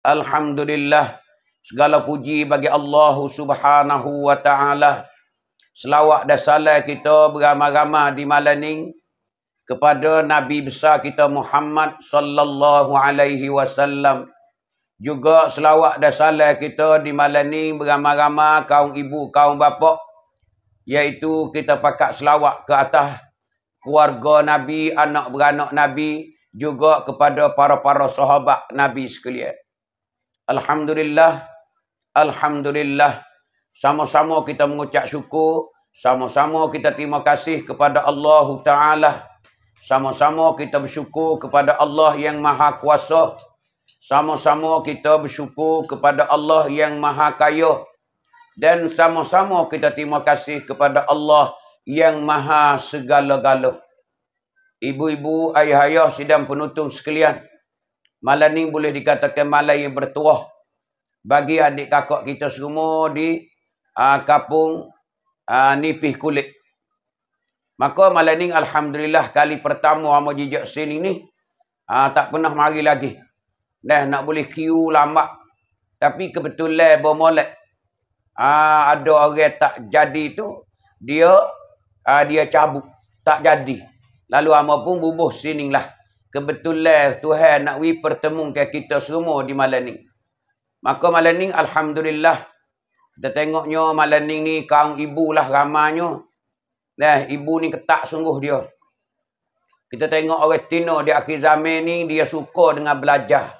Alhamdulillah segala puji bagi Allah Subhanahu wa taala. Selawat dan salam kita beramah-ramah di malam ini kepada Nabi besar kita Muhammad sallallahu alaihi wasallam. Juga selawat dan salam kita di malam ini beramah-ramah kaum ibu, kaum bapa iaitu kita pakat selawat ke atas keluarga Nabi, anak beranak Nabi juga kepada para-para sahabat Nabi sekalian. Alhamdulillah. Alhamdulillah. Sama-sama kita mengucap syukur. Sama-sama kita terima kasih kepada Allah Ta'ala. Sama-sama kita bersyukur kepada Allah yang Maha Kuasa. Sama-sama kita bersyukur kepada Allah yang Maha Kaya. Dan sama-sama kita terima kasih kepada Allah yang Maha Segala-galuh. Ibu-ibu, ayah-ayah, sidang penutup sekalian. Malam ni boleh dikatakan malam yang bertuah bagi adik kakak kita semua di uh, kampung uh, ah, Nipih Kulit. Maka malam ni Alhamdulillah kali pertama sama jijak sini ni uh, tak pernah mari lagi. Dah nak boleh kiu lambat. Tapi kebetulan bermolek. Uh, ada orang tak jadi tu dia uh, dia cabut. Tak jadi. Lalu sama pun bubuh sini lah kebetulan Tuhan nak we pertemukan kita semua di malam ni. Maka malam ni alhamdulillah kita tengoknya malam ni ni kaum ibulah ramanya. Dah ibu ni ketak sungguh dia. Kita tengok orang Tino di akhir zaman ni dia suka dengan belajar.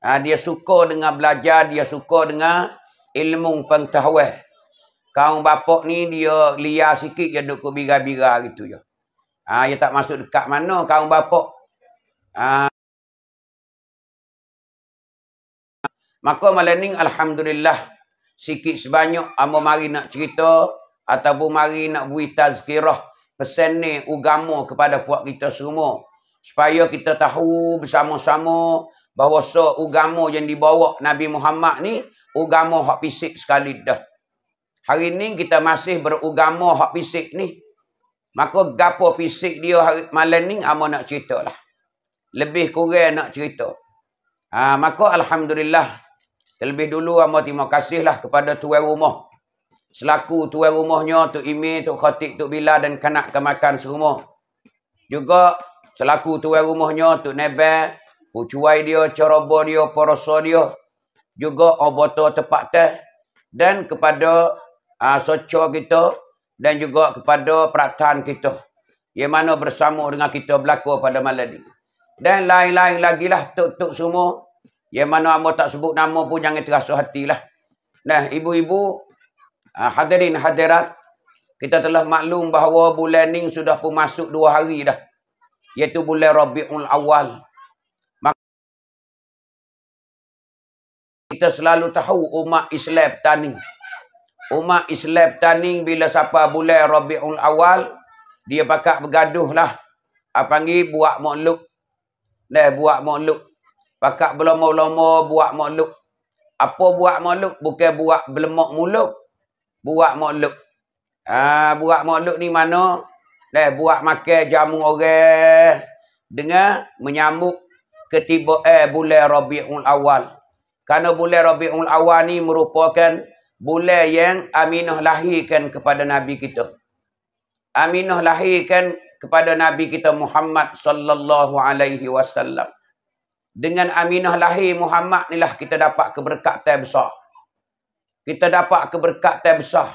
Ha, dia suka dengan belajar, dia suka dengan ilmu pengetahuan. Kaum bapak ni dia liar sikit dia duk bira-bira gitu je. Ha, dia tak masuk dekat mana kaum bapak Uh, maka malam ni Alhamdulillah Sikit sebanyak Amu mari nak cerita Ataupun mari nak beri tazkirah Pesan ni ugama kepada puak kita semua Supaya kita tahu bersama-sama Bahawa so ugama yang dibawa Nabi Muhammad ni Ugama hak fisik sekali dah Hari ni kita masih berugama hak fisik ni Maka gapo fisik dia hari, malam ni Amu nak cerita lah lebih kurang nak cerita. Ha, maka Alhamdulillah, terlebih dulu saya terima lah kepada tuan rumah. Selaku tuan rumahnya, tu Imi, tu Khotik, tu Bila dan kanak kemakan semua Juga selaku tuan rumahnya, tu Nebel, Pucuai dia, Ceroboh dia, Poroso dia. Juga oboto tepat teh. Dan kepada uh, ha, socor kita dan juga kepada peratan kita. Yang mana bersama dengan kita berlaku pada malam ini. Dan lain-lain lagi lah. Tuk-tuk semua. Yang mana Amor tak sebut nama pun jangan terasa lah. Nah, ibu-ibu. Ah, hadirin, hadirat. Kita telah maklum bahawa bulan ni sudah pun masuk dua hari dah. Iaitu bulan Rabi'ul Awal. Kita selalu tahu umat Islam tani. Umat Islam tani bila siapa bulan Rabi'ul Awal. Dia pakat bergaduh lah. Apa ah, ni buat makhluk? dah buat makhluk. Pakak berlama-lama buat makhluk. Apa buat makhluk? Bukan buat belemak mulut. Buat makhluk. Ha, buat makhluk ni mana? Dah buat makan jamu orang. Dengan menyambut ketiba eh bulan Rabi'ul Awal. Karena bulan Rabi'ul Awal ni merupakan bulan yang Aminah lahirkan kepada Nabi kita. Aminah lahirkan kepada Nabi kita Muhammad sallallahu alaihi wasallam. Dengan aminah lahir Muhammad inilah kita dapat keberkatan besar. Kita dapat keberkatan besar.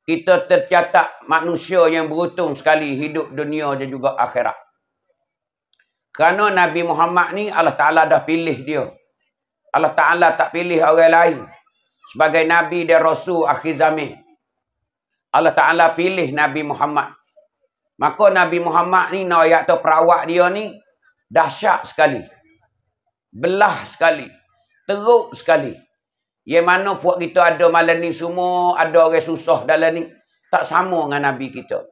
Kita tercatat manusia yang beruntung sekali hidup dunia dan juga akhirat. Kerana Nabi Muhammad ni Allah Ta'ala dah pilih dia. Allah Ta'ala tak pilih orang lain. Sebagai Nabi dan Rasul akhir Allah Ta'ala pilih Nabi Muhammad. Maka Nabi Muhammad ni nak tu perawak dia ni dahsyat sekali. Belah sekali. Teruk sekali. Yang mana puak kita ada malam ni semua, ada orang susah dalam ni. Tak sama dengan Nabi kita.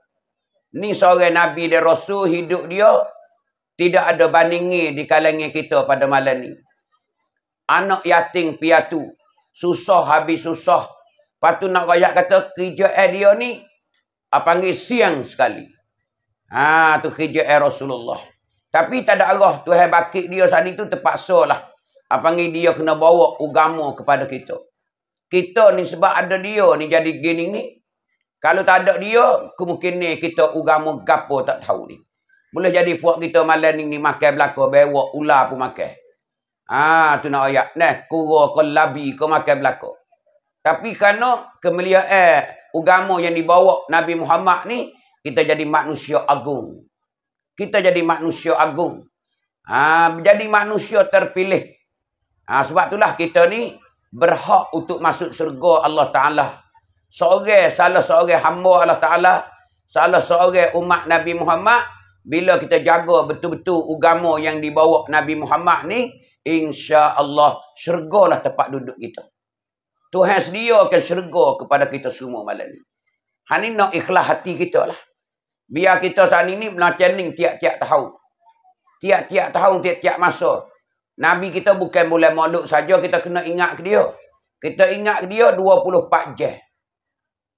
Ni seorang Nabi dan Rasul hidup dia, tidak ada bandingi di kalangan kita pada malam ni. Anak yatim piatu, susah habis susah. Lepas tu nak rakyat kata, kerja dia ni, apa panggil siang sekali. Ha tu kerja eh, Rasulullah. Tapi tak ada Allah Tuhan bakit dia saat itu terpaksalah. Apa ni dia kena bawa ugamu kepada kita. Kita ni sebab ada dia ni jadi gini ni. Kalau tak ada dia, kemungkinan kita ugamu gapo tak tahu ni. Boleh jadi puak kita malam ni, ni makan belaka bewak ular pun makan. Ha tu nak ayat neh kura ke labi ke makan belaka. Tapi kerana kemuliaan eh, ugamu yang dibawa Nabi Muhammad ni kita jadi manusia agung. Kita jadi manusia agung. Ha, jadi manusia terpilih. Ha, sebab itulah kita ni berhak untuk masuk syurga Allah Ta'ala. Seorang, salah seorang hamba Allah Ta'ala, salah seorang umat Nabi Muhammad, bila kita jaga betul-betul agama yang dibawa Nabi Muhammad ni, insya Allah syurga lah tempat duduk kita. Tuhan sediakan syurga kepada kita semua malam ni. Ha, nak ikhlas hati kita lah. Biar kita saat ini melancarning tiap-tiap tahu, Tiap-tiap tahu tiap-tiap masa. Nabi kita bukan boleh makhluk saja, kita kena ingat ke dia. Kita ingat ke dia 24 jah.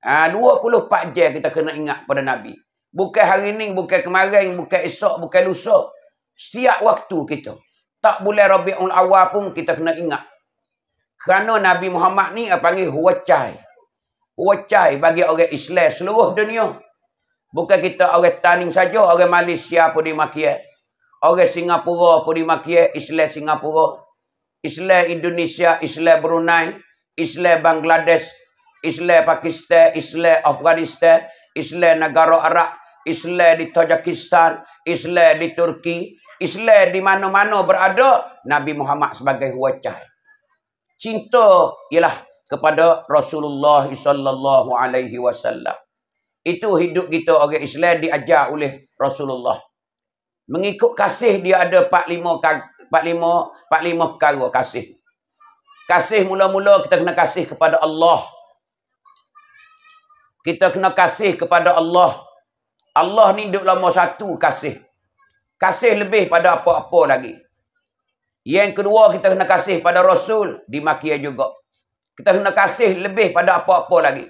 Ah ha, 24 jah kita kena ingat pada Nabi. Bukan hari ini, bukan kemarin, bukan esok, bukan lusa. Setiap waktu kita. Tak boleh Rabiul Awal pun kita kena ingat. Kerana Nabi Muhammad ni apa panggil huwacai. Huwacai bagi orang Islam seluruh dunia. Bukan kita orang taning saja, orang Malaysia pun dimakian. Orang Singapura pun dimakian, Islam Singapura. Islam Indonesia, Islam Brunei, Islam Bangladesh, Islam Pakistan, Islam Afghanistan, Islam negara Arab, Islam di Tajikistan, Islam di Turki, Islam di mana-mana berada Nabi Muhammad sebagai wajah. Cinta ialah kepada Rasulullah sallallahu alaihi wasallam. Itu hidup kita orang Islam diajar oleh Rasulullah. Mengikut kasih dia ada 45 perkara kasih. Kasih mula-mula kita kena kasih kepada Allah. Kita kena kasih kepada Allah. Allah ni duduk lama satu kasih. Kasih lebih pada apa-apa lagi. Yang kedua kita kena kasih pada Rasul. Dimakia juga. Kita kena kasih lebih pada apa-apa lagi.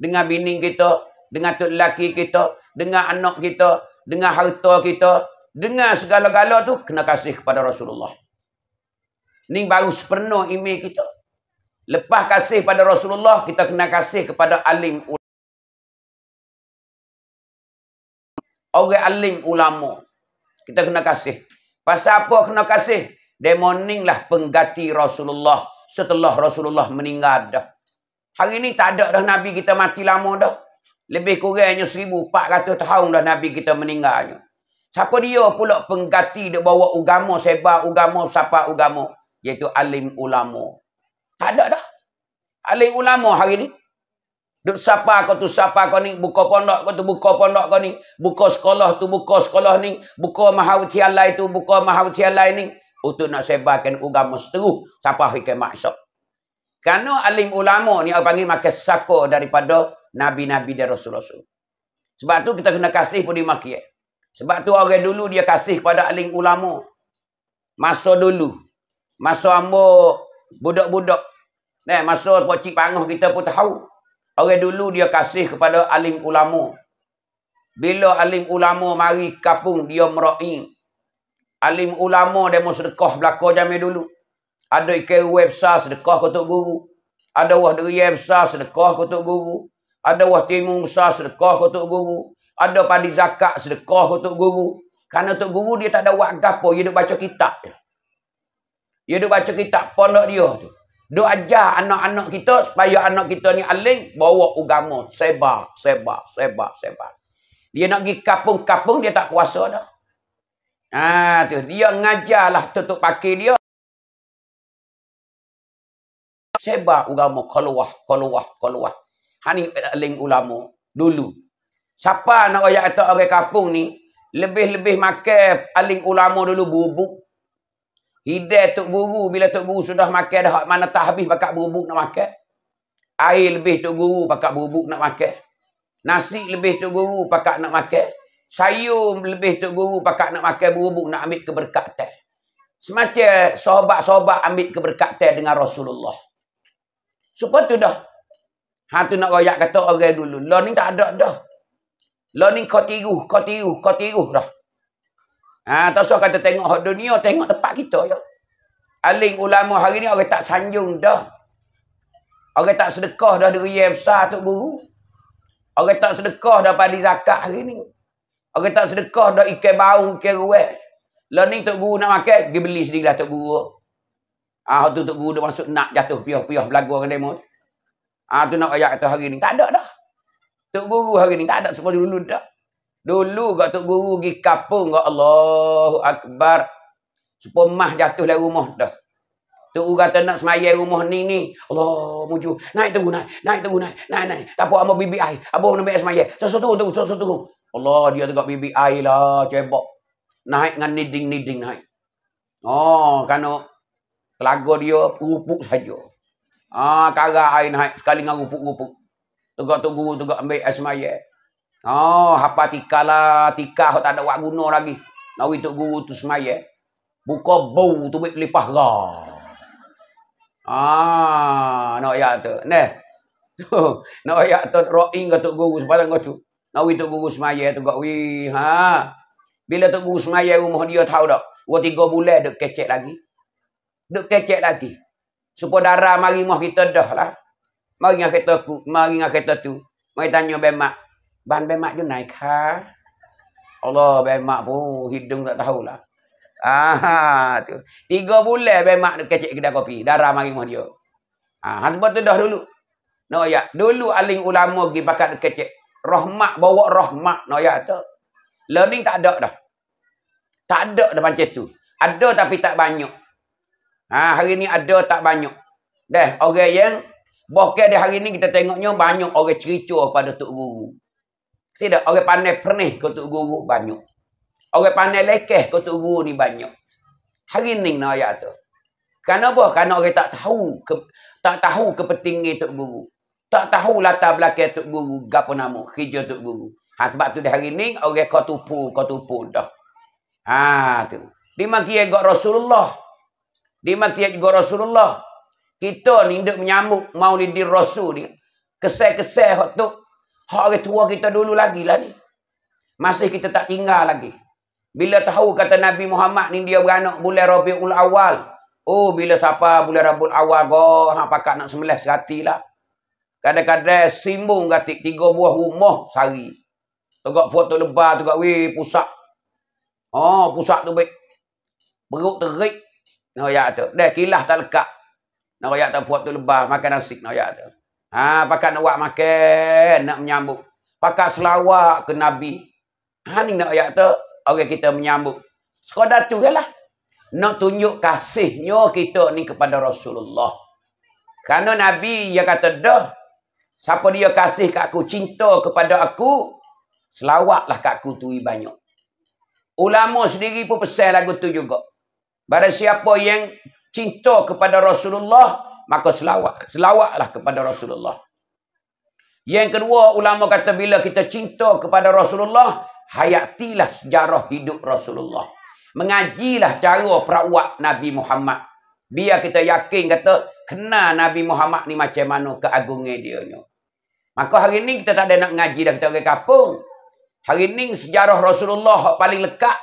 Dengan bini kita, dengan tu lelaki kita, dengan anak kita, dengan harta kita, dengan segala-gala tu kena kasih kepada Rasulullah. Ni baru sepenuh ime kita. Lepas kasih pada Rasulullah, kita kena kasih kepada alim ulama. Orang alim ulama. Kita kena kasih. Pasal apa kena kasih? lah pengganti Rasulullah setelah Rasulullah meninggal dah. Hari ni tak ada dah Nabi kita mati lama dah. Lebih kurangnya seribu. 1400 tahun dah Nabi kita meninggalnya. Siapa dia pula pengganti dia bawa agama sebar agama siapa agama iaitu alim ulama. Tak ada dah. Alim ulama hari ni. Duk siapa kau tu siapa kau ni buka pondok kau tu buka pondok kau ni buka sekolah tu buka sekolah ni buka mahawithialai tu buka mahawithialai ni untuk nak sebarkan agama seteruh siapa hikmah maksud. Kerana alim ulama ni orang panggil makan sako daripada nabi-nabi dan rasul-rasul. Sebab tu kita kena kasih pun di makiyah. Sebab tu orang dulu dia kasih pada aling ulama. Masa dulu. Masa ambo budak-budak. Nah, masa pocik panguh kita pun tahu. Orang dulu dia kasih kepada alim ulama. Bila alim ulama mari kapung dia merai. Aling ulama dia mau sedekah belakang jamin dulu. Ada ikan web besar sedekah kutuk guru. Ada wah deria besar sedekah kutuk guru. Ada wah timung besar sedekah ke Tok Guru. Ada padi zakat sedekah ke Tok Guru. Kerana Tok Guru dia tak ada buat gapo. Dia duduk baca kitab. Dia duduk baca kitab pondok dia tu. Duduk ajar anak-anak kita supaya anak kita ni aling bawa ugama. Sebar, sebar, sebar, sebar. Dia nak pergi kapung-kapung dia tak kuasa dah. Ha, tu. Dia ngajar lah tutup pakai dia. Sebar ugama keluar, keluar, keluar. Hani eling eh, ulama dulu. Siapa nak ayat kata orang kampung ni lebih-lebih makan aling ah, ulama dulu bubuk. Hidai tok guru bila tok guru sudah makan dah mana tahbih pakak bubuk nak makan. Air lebih tok guru pakak bubuk nak makan. Nasi lebih tok guru pakak nak makan. Sayur lebih tok guru pakak nak makan bubuk nak ambil keberkatan. Semacam sahabat-sahabat ambil keberkatan dengan Rasulullah. Supaya tu dah Hang tu nak royak kata orang dulu. Lo ni tak ada dah. Lo ni kau tiru, kau tiru, kau tiru dah. Ha, tak usah kata tengok hak dunia, tengok tempat kita ya. Aling ulama hari ni orang tak sanjung dah. Orang tak sedekah dah dari yang besar tu guru. Orang tak sedekah dah pada zakat hari ni. Orang tak sedekah dah ikan bau, ikan ruwet. Lo ni tok guru nak makan, pergi beli sendirilah tok guru. Ah ha, tu tok guru dah masuk nak jatuh piah-piah belagu orang demo tu. Ah ha, tu nak ayat kata hari ni tak ada dah. Tok guru hari ni tak ada sebab dulu dah. Dulu gak tok guru pergi kampung gak Allahu akbar. Supaya mah jatuh dari rumah dah. Tok guru kata nak semayang rumah ni ni. Allah muju. Naik tunggu naik. Naik tunggu naik. Naik naik. Tak apa ambil bibi ai. Apa nak ambil semayang. Sosok tunggu tunggu sosok tunggu. Allah dia tengok bibi air lah cebok. Naik dengan niding-niding naik. Oh, kan Telaga dia pupuk saja. Ah, karak air naik sekali dengan rupuk-rupuk. Tegak tu guru tegak ambil asmaya. Oh, eh. apa ah, tika lah. Tika tak ada buat guna lagi. Nari tu guru tu semaya. Eh. Buka bau tu boleh lipah lah. Ah, nak ayak tu. Nih. nak ayak tu ro'ing ke tu guru sepatan kau tu. Nari tu guru semaya eh, tu kak. Wih, ha. Bila tu guru semaya rumah dia tahu tak. Dua tiga bulan dia kecek lagi. Dia kecek lagi. Supo darah mari mah kita dah lah. Mari dengan kereta aku, mari dengan kereta tu. Mari tanya bema, Ban bema tu naik ha? Allah bema pun hidung tak tahulah. Aha tu. Tiga bulan bema tu kecik kedai kopi. Darah mari mah dia. Ah, ha, sebab tu dah dulu. No ya, dulu aling ulama gi pakat kecik. Rahmat bawa rahmat no ya tu. Learning tak ada dah. Tak ada dah macam tu. Ada tapi tak banyak. Ha, hari ni ada tak banyak. Dah, orang yang bahkan di hari ni kita tengoknya banyak orang cericur pada Tok Guru. Tidak, orang pandai pernah ke Tok Guru banyak. Orang pandai lekeh ke Tok Guru ni banyak. Hari ni nak ayat tu. apa? Kerana orang tak tahu ke, tak tahu kepentingan Tok Guru. Tak tahu latar belakang Tok Guru. Gapa nama? Kerja Tok Guru. Ha, sebab tu di hari ni, orang kau tupu, kau tupu dah. Ha, tu. Dimakia kat Rasulullah di matiat juga Rasulullah. Kita ni duk menyambut maulidir Rasul ni. Kesai-kesai hak tu. Hak orang tua kita dulu lagi lah ni. Masih kita tak tinggal lagi. Bila tahu kata Nabi Muhammad ni dia beranak bulan Rabiul Awal. Oh bila siapa bulan Rabiul Awal goh. Ha pakat nak semelih sekati lah. Kadang-kadang simbung katik tiga buah rumah sehari. Tengok foto lebar tu kat weh pusat. Oh pusat tu baik. Perut terik. Nak ayat tu. Dah kilah tak lekat. Nak ayat tak puat tu lebah. Makan nasi nak ayat tu. Ha, pakai nak buat makan. Nak menyambut. Pakai selawak ke Nabi. Ha, ni nak ayat tu. Orang okay, kita menyambut. Sekadar tu je lah. Nak tunjuk kasihnya kita ni kepada Rasulullah. Karena Nabi dia kata dah. Siapa dia kasih kat aku, cinta kepada aku, selawatlah kat aku tu banyak. Ulama sendiri pun pesan lagu tu juga. Barang siapa yang cinta kepada Rasulullah, maka selawat. Selawatlah kepada Rasulullah. Yang kedua, ulama kata bila kita cinta kepada Rasulullah, hayatilah sejarah hidup Rasulullah. Mengajilah cara perawat Nabi Muhammad. Biar kita yakin kata, kena Nabi Muhammad ni macam mana keagungnya dia ni. Maka hari ni kita tak ada nak ngaji dah kita orang kampung. Hari ni sejarah Rasulullah paling lekat,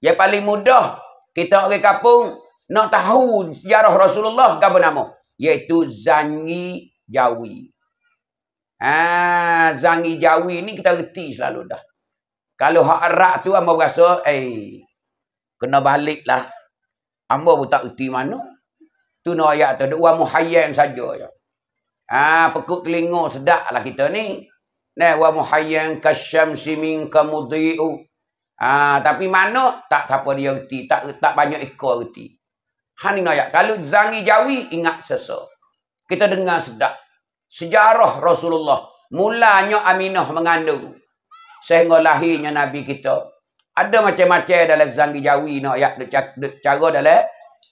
yang paling mudah, kita orang kapung nak tahu sejarah Rasulullah apa nama? Yaitu Zangi Jawi. Ha, Zangi Jawi ni kita reti selalu dah. Kalau hak Arab tu ambo rasa eh kena baliklah. Ambo pun tak reti mana. Tu nak ayat tu dua muhayyan saja je. Ha, pekuk telinga sedaklah kita ni. Nah wa muhayyan kasyamsi minka mudhi'u Ha, tapi mana tak siapa dia reti. Tak tak banyak ekor reti. Hani nak Kalau zangi jawi, ingat sesu. Kita dengar sedap. Sejarah Rasulullah. Mulanya Aminah mengandung. Sehingga lahirnya Nabi kita. Ada macam-macam dalam zangi jawi nak ya. Cara dalam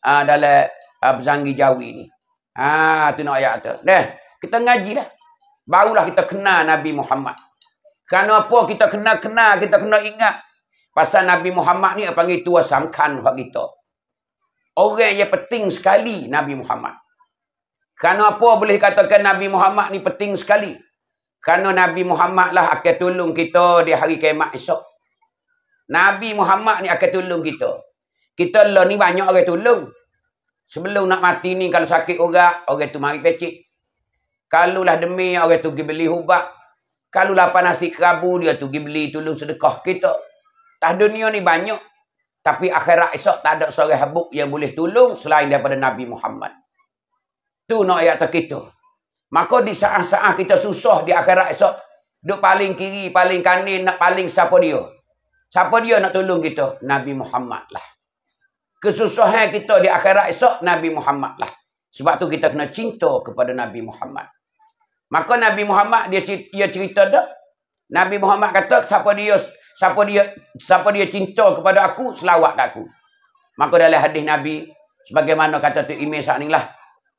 uh, dalam uh, zangi jawi ni. Ha, tu nak ya tu. Dah. Kita ngaji lah. Barulah kita kenal Nabi Muhammad. apa kita kena-kena, kita kena ingat. Pasal Nabi Muhammad ni panggil tua samkan buat kita. Orang yang penting sekali Nabi Muhammad. Kerana apa boleh katakan Nabi Muhammad ni penting sekali? Kerana Nabi Muhammad lah akan tolong kita di hari kemat esok. Nabi Muhammad ni akan tolong kita. Kita lah ni banyak orang tolong. Sebelum nak mati ni kalau sakit orang, orang tu mari pecik. Kalau lah demi orang tu pergi beli ubat. Kalau lah panasik si kerabu dia tu pergi beli tolong sedekah kita. Tah dunia ni banyak. Tapi akhirat esok tak ada seorang habuk yang boleh tolong selain daripada Nabi Muhammad. Tu nak ayat kita. Maka di saat-saat kita susah di akhirat esok. Duk paling kiri, paling kanan, nak paling siapa dia. Siapa dia nak tolong kita? Nabi Muhammad lah. Kesusahan kita di akhirat esok, Nabi Muhammad lah. Sebab tu kita kena cinta kepada Nabi Muhammad. Maka Nabi Muhammad dia cerita, dia cerita dah. Nabi Muhammad kata siapa dia siapa dia siapa dia cinta kepada aku selawat aku maka dalam hadis nabi sebagaimana kata tu imam sakninglah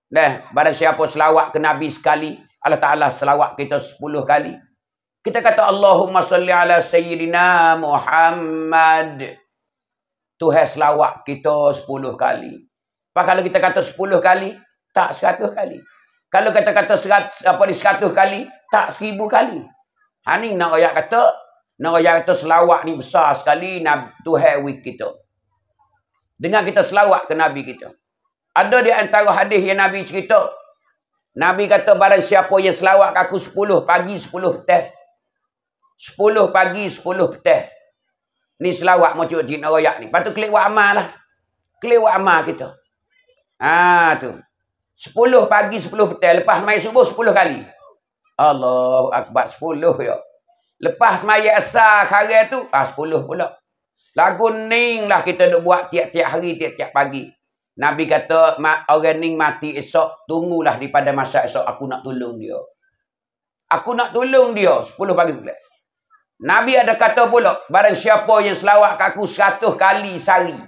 dah barang siapa selawat ke nabi sekali Allah taala selawat kita sepuluh kali kita kata Allahumma salli ala sayyidina Muhammad Tuhan selawat kita sepuluh kali Pak kalau kita kata sepuluh kali tak 100 kali kalau kata kata 100 apa ni 100 kali tak 1000 kali Hani nak ayat kata Negeri yang kata selawat ni besar sekali nabi Tuhan with kita. Dengar kita selawat ke Nabi kita. Ada di antara hadis yang Nabi cerita. Nabi kata barang siapa yang selawat ke aku 10 pagi 10 petah. 10 pagi 10 petah. Ni selawat macam cik nak ni. Patut klik buat amal lah. Klik buat amal kita. Ha tu. 10 pagi 10 petang lepas mai subuh 10 kali. Allah akbar 10 ya. Lepas semayat asar kharia tu, ah, sepuluh pula. Lagu ning lah kita nak buat tiap-tiap hari, tiap-tiap pagi. Nabi kata, orang ning mati esok, tunggulah daripada masa esok, aku nak tolong dia. Aku nak tolong dia, sepuluh pagi pula. Nabi ada kata pula, barang siapa yang selawat ke aku 100 kali sehari.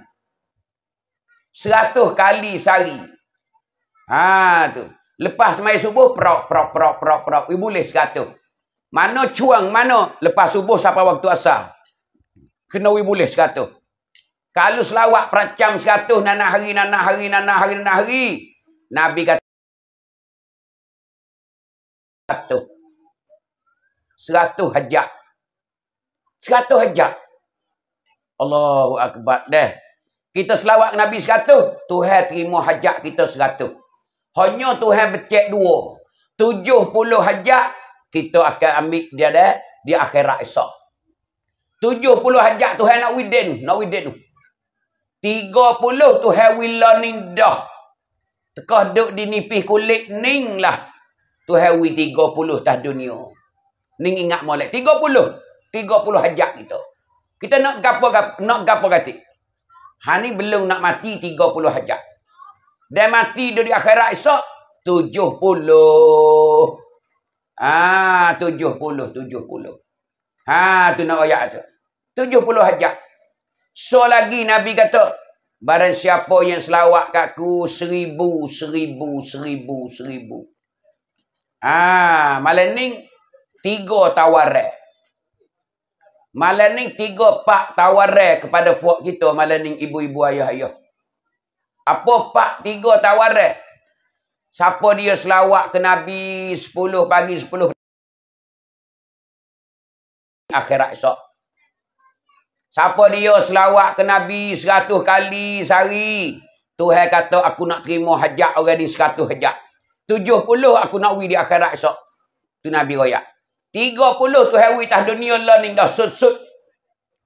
100 kali sehari. Ha, tu. Lepas semayat subuh, prok, prok, prok, prok, prok. Ibu boleh 100. Mana cuang, mana lepas subuh sampai waktu asar. Kena we boleh seratus. Kalau selawat peracam seratus, nana hari, nana hari, nana hari, nana hari. Nabi kata. Seratus. Seratus hajak. Seratus hajak. Allahu Akbar deh. Kita selawat Nabi seratus. Tuhan terima hajak kita seratus. Hanya Tuhan becek dua. Tujuh puluh hajak kita akan ambil dia dah, di akhirat esok. 70 hajat Tuhan nak widen, nak widen tu. 30 Tuhan wila ning dah. Tekah duk di nipih kulit ning lah. Tuhan wi 30 tah dunia. Ning ingat molek 30. 30 hajat kita. Kita nak gapo nak gapo gati. Ha ni belum nak mati 30 hajat. Dah mati dia di akhirat esok 70. Ah tujuh puluh, tujuh puluh. Ha, tu nak ayat tu. Tujuh puluh hajat. So lagi Nabi kata, Barang siapa yang selawat kat ku, seribu, seribu, seribu, seribu. Ah, malam ni, tiga tawaran. Malam ni, tiga pak tawaran kepada puak kita malam ni, ibu-ibu ayah-ayah. Apa pak tiga tawaran? Siapa dia selawat ke Nabi 10 pagi 10 akhirat esok. Siapa dia selawat ke Nabi 100 kali sehari. Tuhan kata aku nak terima hajat orang ni 100 hajat. 70 aku nak wui di akhirat esok. Tu Nabi royak. 30 Tuhan wui tah dunia lah ni dah susut.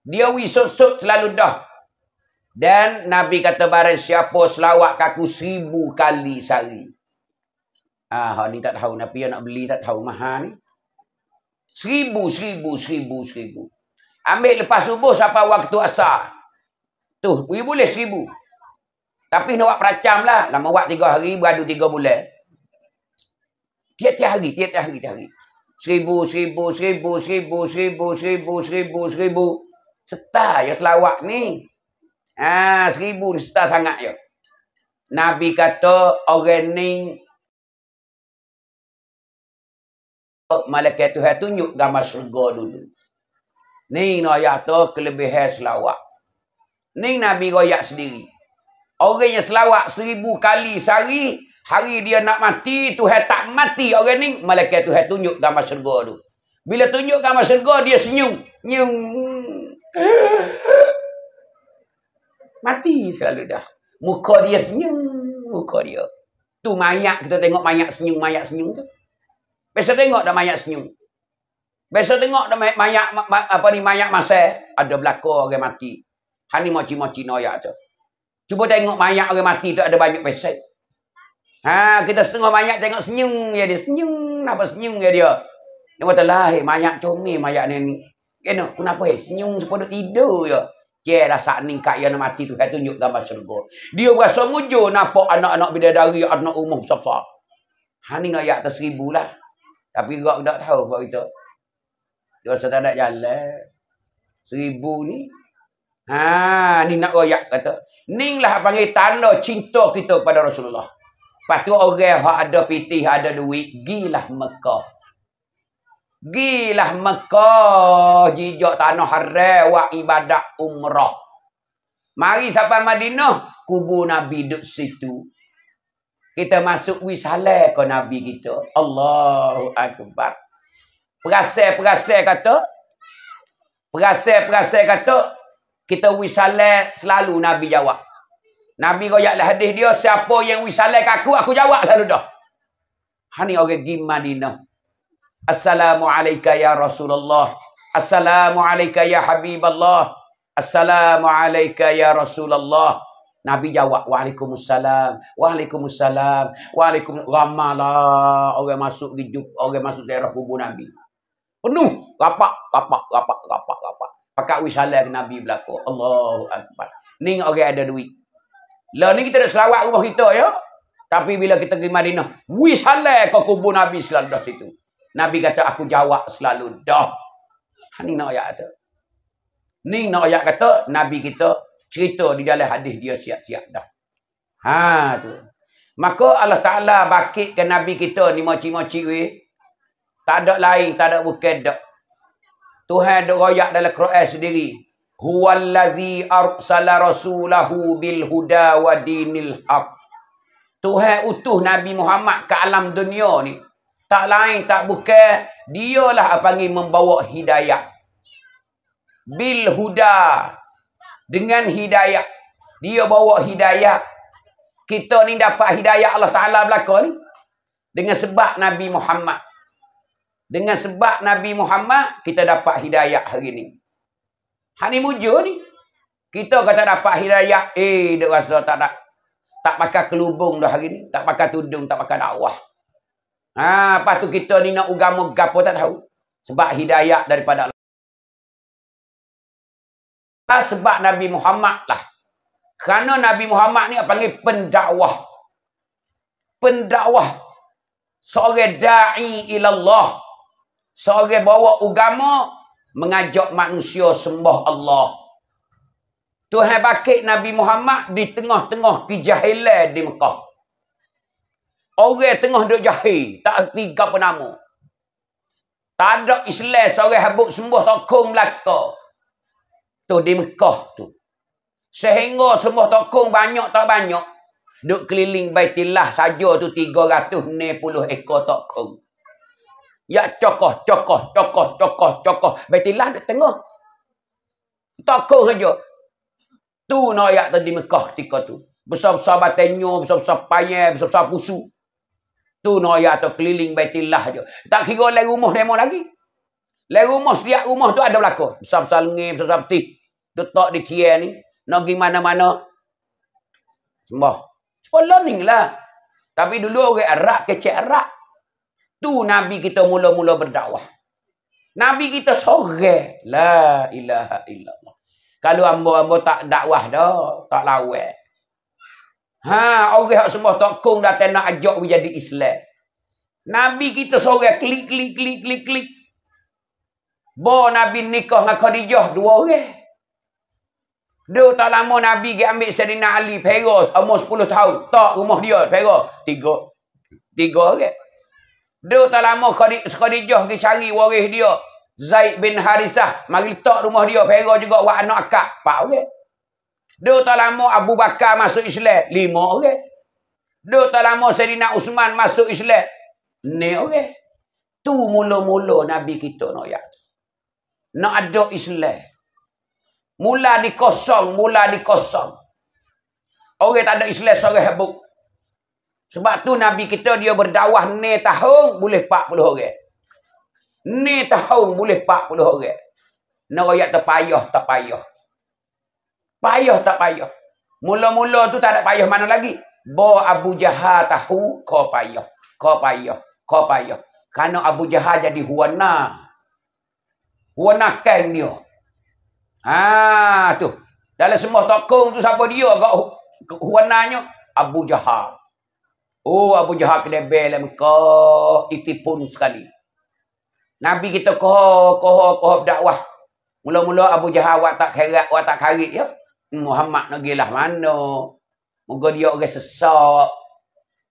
Dia wui susut selalu dah. Dan Nabi kata barang siapa selawat ke aku 1000 kali sehari. Ah, ha, ni tak tahu. Nabi nak beli tak tahu mahal ni. Seribu, seribu, seribu, seribu. Ambil lepas subuh sampai waktu asar. Tu, pergi boleh seribu. Tapi nak buat peracam lah. Lama buat tiga hari, beradu tiga bulan. Tiap-tiap hari, tiap-tiap hari, tiap hari. Seribu, seribu, seribu, seribu, seribu, seribu, seribu, seribu. Setah ya selawak ni. Ah, seribu ni setah sangat ya. Nabi kata, orang ni malaikat Tuhan tunjuk gambar syurga dulu. Ni nak jatuh kelebihan selawak. Ni Nabi royak sendiri. Orang yang selawak seribu kali sehari, hari dia nak mati, Tuhan tak mati orang ni, malaikat Tuhan tunjuk gambar syurga dulu. Bila tunjuk gambar syurga, dia senyum. Senyum. mati selalu dah. Muka dia senyum. Muka dia. Tu mayat, kita tengok mayat senyum, mayat senyum tu. Biasa tengok dah mayat senyum. Biasa tengok dah mayat, mayat apa ni mayat masa ada berlaku orang mati. Hani ni moci-moci noyak tu. Cuba tengok mayat orang mati tu ada banyak pesek. Ha, kita tengok mayat tengok senyum ya dia. Senyum, Apa senyum ya dia? Dia kata lah, eh, mayat comel mayat ni. ni. Kena, eh, kenapa eh? Senyum sepada tidur ya. Jelah rasa ni kak yang mati tu, saya tunjuk gambar syurga. Dia berasa mujur nampak anak-anak bidadari, anak umum, sofa. Ha ni nak ayat atas lah. Tapi gak tak tahu buat kita. Dia rasa tak nak jalan. Seribu ni. Ha, ni nak royak kata. Ni lah panggil tanda cinta kita pada Rasulullah. Lepas tu orang yang ada piti, ada duit, gilah Mekah. Gilah Mekah, jijak tanah haram, wa ibadat umrah. Mari sampai Madinah, kubur Nabi duduk situ. Kita masuk wisalai ke Nabi kita. Allahu Akbar. Perasai-perasai kata. Perasai-perasai kata. Kita wisalai selalu Nabi jawab. Nabi royaklah hadis dia. Siapa yang wisalai ke aku, aku jawab selalu dah. Hani orang gimana? ini. Assalamualaikum ya Rasulullah. Assalamualaikum ya Habib Allah. Assalamualaikum ya Rasulullah. Nabi jawab, Waalaikumsalam, Waalaikumsalam, Waalaikumsalam. Ramalah orang masuk di orang masuk daerah kubur Nabi. Penuh, rapak, rapak, rapak, rapak, rapak. Pakat wisalah Nabi berlaku. Allahu Akbar. Ni orang ada duit. Lah ni kita nak selawat rumah kita, ya. Tapi bila kita pergi Madinah, wisalah ke kubur Nabi selalu dah situ. Nabi kata, aku jawab selalu dah. Ini ha, nak ayat kata. Ini nak ayat kata, Nabi kita cerita di dalam hadis dia siap-siap dah. Ha tu. Maka Allah Taala bakit ke nabi kita ni moci-moci we. Tak ada lain, tak ada bukan dak. Tuhan dak royak dalam Quran sendiri. Huwallazi arsala rasulahu bil huda wa dinil haq. Tuhan utuh Nabi Muhammad ke alam dunia ni. Tak lain tak bukan dialah apa ni membawa hidayah. Bil huda dengan hidayah. Dia bawa hidayah. Kita ni dapat hidayah Allah Ta'ala belakang ni. Dengan sebab Nabi Muhammad. Dengan sebab Nabi Muhammad, kita dapat hidayah hari ni. Hari mujur ni. Kita kata dapat hidayah, eh, dia rasa tak nak. Tak pakai kelubung dah hari ni. Tak pakai tudung, tak pakai dakwah. Ha, lepas tu kita ni nak ugamu gapa tak tahu. Sebab hidayah daripada Allah sebab Nabi Muhammad lah. Kerana Nabi Muhammad ni panggil pendakwah. Pendakwah. Seorang da'i ilallah. Seorang bawa agama mengajak manusia sembah Allah. Tuhan bakit Nabi Muhammad di tengah-tengah kejahilan di Mekah. Orang tengah duduk jahil. Tak erti apa nama. Tak ada Islam seorang habuk sembuh sokong belakang tu di Mekah tu. Sehingga semua tokong banyak tak banyak. Duk keliling baitillah saja tu 390 ekor tokong. Ya cokoh, cokoh, cokoh, cokoh, cokoh. Baitillah di tengah. Tokong saja. Tu nak ayat tu di Mekah ketika tu. Besar-besar batenyo, besar-besar payah, besar-besar pusu. Tu nak ayat tu keliling baitillah je. Tak kira lagi rumah demo lagi. lagi rumah, setiap rumah tu ada belakang. Besar-besar lengi, besar-besar petih. Tetap di kia ni. Nak pergi mana-mana. Sembah. Cuma learning lah. Tapi dulu orang Arab kecil Arab. Tu Nabi kita mula-mula berdakwah. Nabi kita sore. La ilaha illallah. Kalau ambo-ambo tak dakwah dah. Tak lawa. Ha, orang yang semua tak kong datang nak ajak menjadi Islam. Nabi kita sore klik, klik, klik, klik, klik. Bo Nabi nikah dengan Khadijah dua orang. Dua tak lama Nabi pergi ambil Serina Ali Peros. Umur 10 tahun. Tak rumah dia Peros. Tiga. Tiga ke? Dua tak lama Khadijah pergi cari waris dia. Zaid bin Harisah. Mari tak rumah dia Peros juga. wah anak akak. Pak ke? Dua tak lama Abu Bakar masuk Islam. Lima ke? Dua tak lama Serina Usman masuk Islam. Ni ke? Tu mula-mula Nabi kita nak no, ya. Nak ada Islam. Mula dikosong, mula dikosong. Orang tak ada Islam seorang hebat. Sebab tu Nabi kita dia berdawah ni tahun boleh 40 orang. Ni tahun boleh 40 orang. Neroyak tak payah, tak payah. Payah tak payah. Mula-mula tu tak ada payah mana lagi. Bo Abu Jahal tahu ko payah. ko payah. ko payah. Kerana Abu Jahal jadi huwana. Huwana kain dia. Ah tu. Dalam semua tokong tu siapa dia agak kewarnanya Abu Jahal. Oh Abu Jahal kena bela Mekah itipun sekali. Nabi kita ko ko ko dakwah. Mula-mula Abu Jahal wak tak kerat, wak tak karik ya. Muhammad nak gilah mana? Moga dia orang sesak.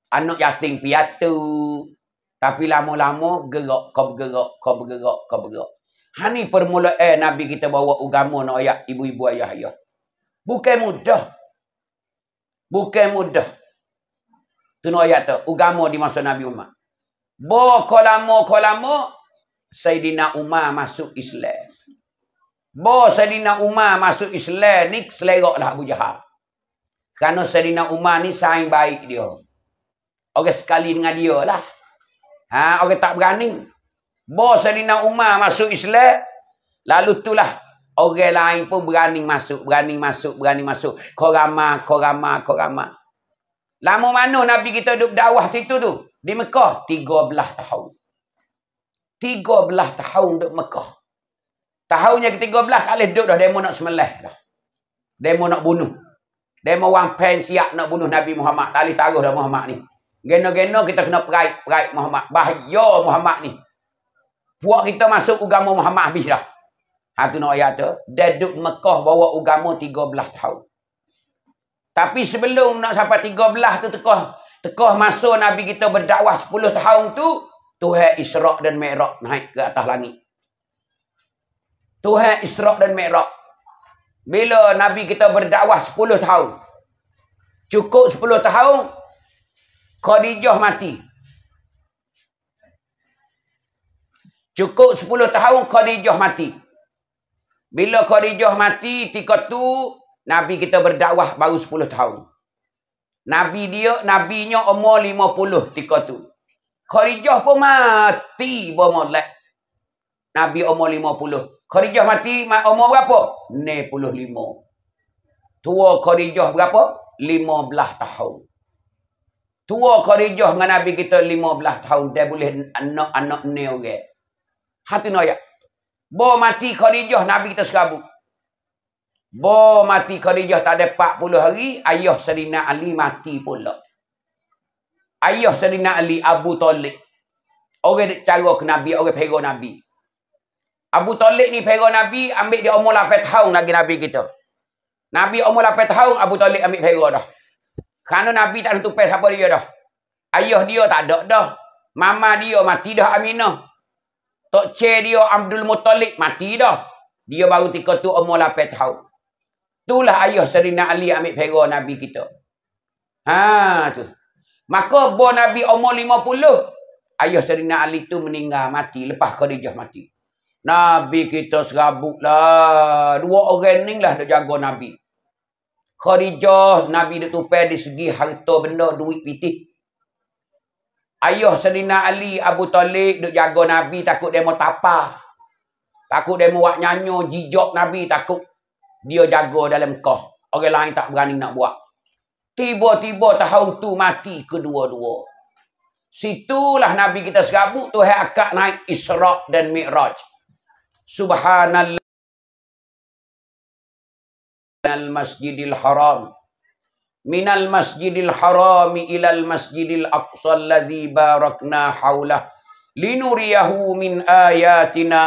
Anak yatim piatu. Tapi lama-lama gerak, kau bergerak, kau bergerak, kau bergerak. Hani permula eh Nabi kita bawa ugamu nak ayat ibu-ibu ayah ayah. Bukan mudah. Bukan mudah. Itu nak ayat tu. Agama di masa Nabi Umar. Bawa kolamu-kolamu. Sayyidina Umar masuk Islam. Bawa Sayyidina Umar masuk Islam ni selerok lah Abu Jahal. Kerana Sayyidina Umar ni saing baik dia. Orang sekali dengan dia lah. Ha, Orang tak berani. Bos Adina Umar masuk Islam. Lalu tu lah. Orang lain pun berani masuk. Berani masuk. Berani masuk. Korama. Korama. Korama. Lama mana Nabi kita duduk dakwah situ tu? Di Mekah. 13 tahun. 13 tahun duduk Mekah. Tahunnya ke-13 tak boleh duduk dah. Demo nak semelih dah. Demo nak bunuh. Demo orang pen siap nak bunuh Nabi Muhammad. Tak boleh taruh dah Muhammad ni. Geno geno kita kena peraik-peraik Muhammad. Bahaya Muhammad ni. Puak kita masuk agama Muhammad habis dah. Itu ha, nak ayat tu. Dia duduk Mekah bawa agama 13 tahun. Tapi sebelum nak sampai 13 tu tekah. Tekah masuk Nabi kita berdakwah 10 tahun tu. Tuhai Israq dan Merak naik ke atas langit. Tuhai Israq dan Merak. Bila Nabi kita berdakwah 10 tahun. Cukup 10 tahun. Khadijah mati. Cukup sepuluh tahun Khadijah mati. Bila Khadijah mati, tika tu Nabi kita berdakwah baru sepuluh tahun. Nabi dia, Nabi nabinya umur puluh tika tu. Khadijah pun mati bermulat. Nabi umur 50. Khadijah mati umur berapa? 65. Tua Khadijah berapa? Lima belah tahun. Tua Khadijah dengan Nabi kita lima belah tahun. Dia boleh anak-anak ni orang. Hati noya. Bo mati Khadijah Nabi kita sekabu. Bo mati Khadijah tak ada 40 hari, ayah Serina Ali mati pula. Ayah Serina Ali Abu Talib. Orang cara ke Nabi, orang pera Nabi. Abu Talib ni pera Nabi, ambil dia umur 8 tahun lagi Nabi kita. Nabi umur 8 tahun, Abu Talib ambil pera dah. Kerana Nabi tak tentu pera siapa dia dah. Ayah dia tak ada dah. Mama dia mati dah Aminah. Tok Cik dia Abdul Muttalib mati dah. Dia baru tiga tu umur lapan tahun. Itulah ayah Serina Ali ambil pera Nabi kita. Ha tu. Maka buah Nabi umur lima puluh. Ayah Serina Ali tu meninggal mati. Lepas Khadijah mati. Nabi kita serabut lah. Dua orang ni lah dia jaga Nabi. Khadijah Nabi dia tupai di segi harta benda duit pitih. Ayah Serina Ali Abu Talib duk jaga Nabi takut dia mau tapah. Takut dia mau buat nyanyo jijok Nabi takut dia jaga dalam kau. Orang lain tak berani nak buat. Tiba-tiba tahu tu mati kedua-dua. Situlah Nabi kita serabut tu hak akak naik Isra dan Mi'raj. Subhanallah. Al-Masjidil Haram. من Masjidil الحرام إلى Masjidil Aqsa الذي باركنا حوله لنريه من آياتنا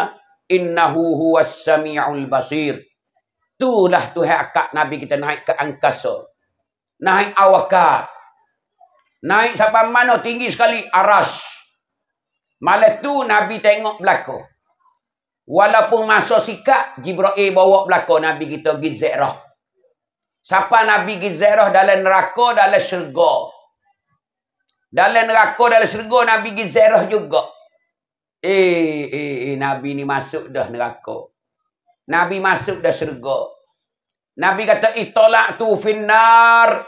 إنه هو السميع البصير Itulah Tuhan akak Nabi kita naik ke angkasa. Naik awak, Naik sampai mana tinggi sekali aras. Malah tu Nabi tengok belakang. Walaupun masa sikap, jibril bawa belakang Nabi kita pergi Zekrah. Siapa Nabi pergi ziarah dalam neraka, dalam syurga. Dalam neraka, dalam syurga, Nabi pergi ziarah juga. Eh, eh, eh, Nabi ni masuk dah neraka. Nabi masuk dah syurga. Nabi kata, itolak tu finnar.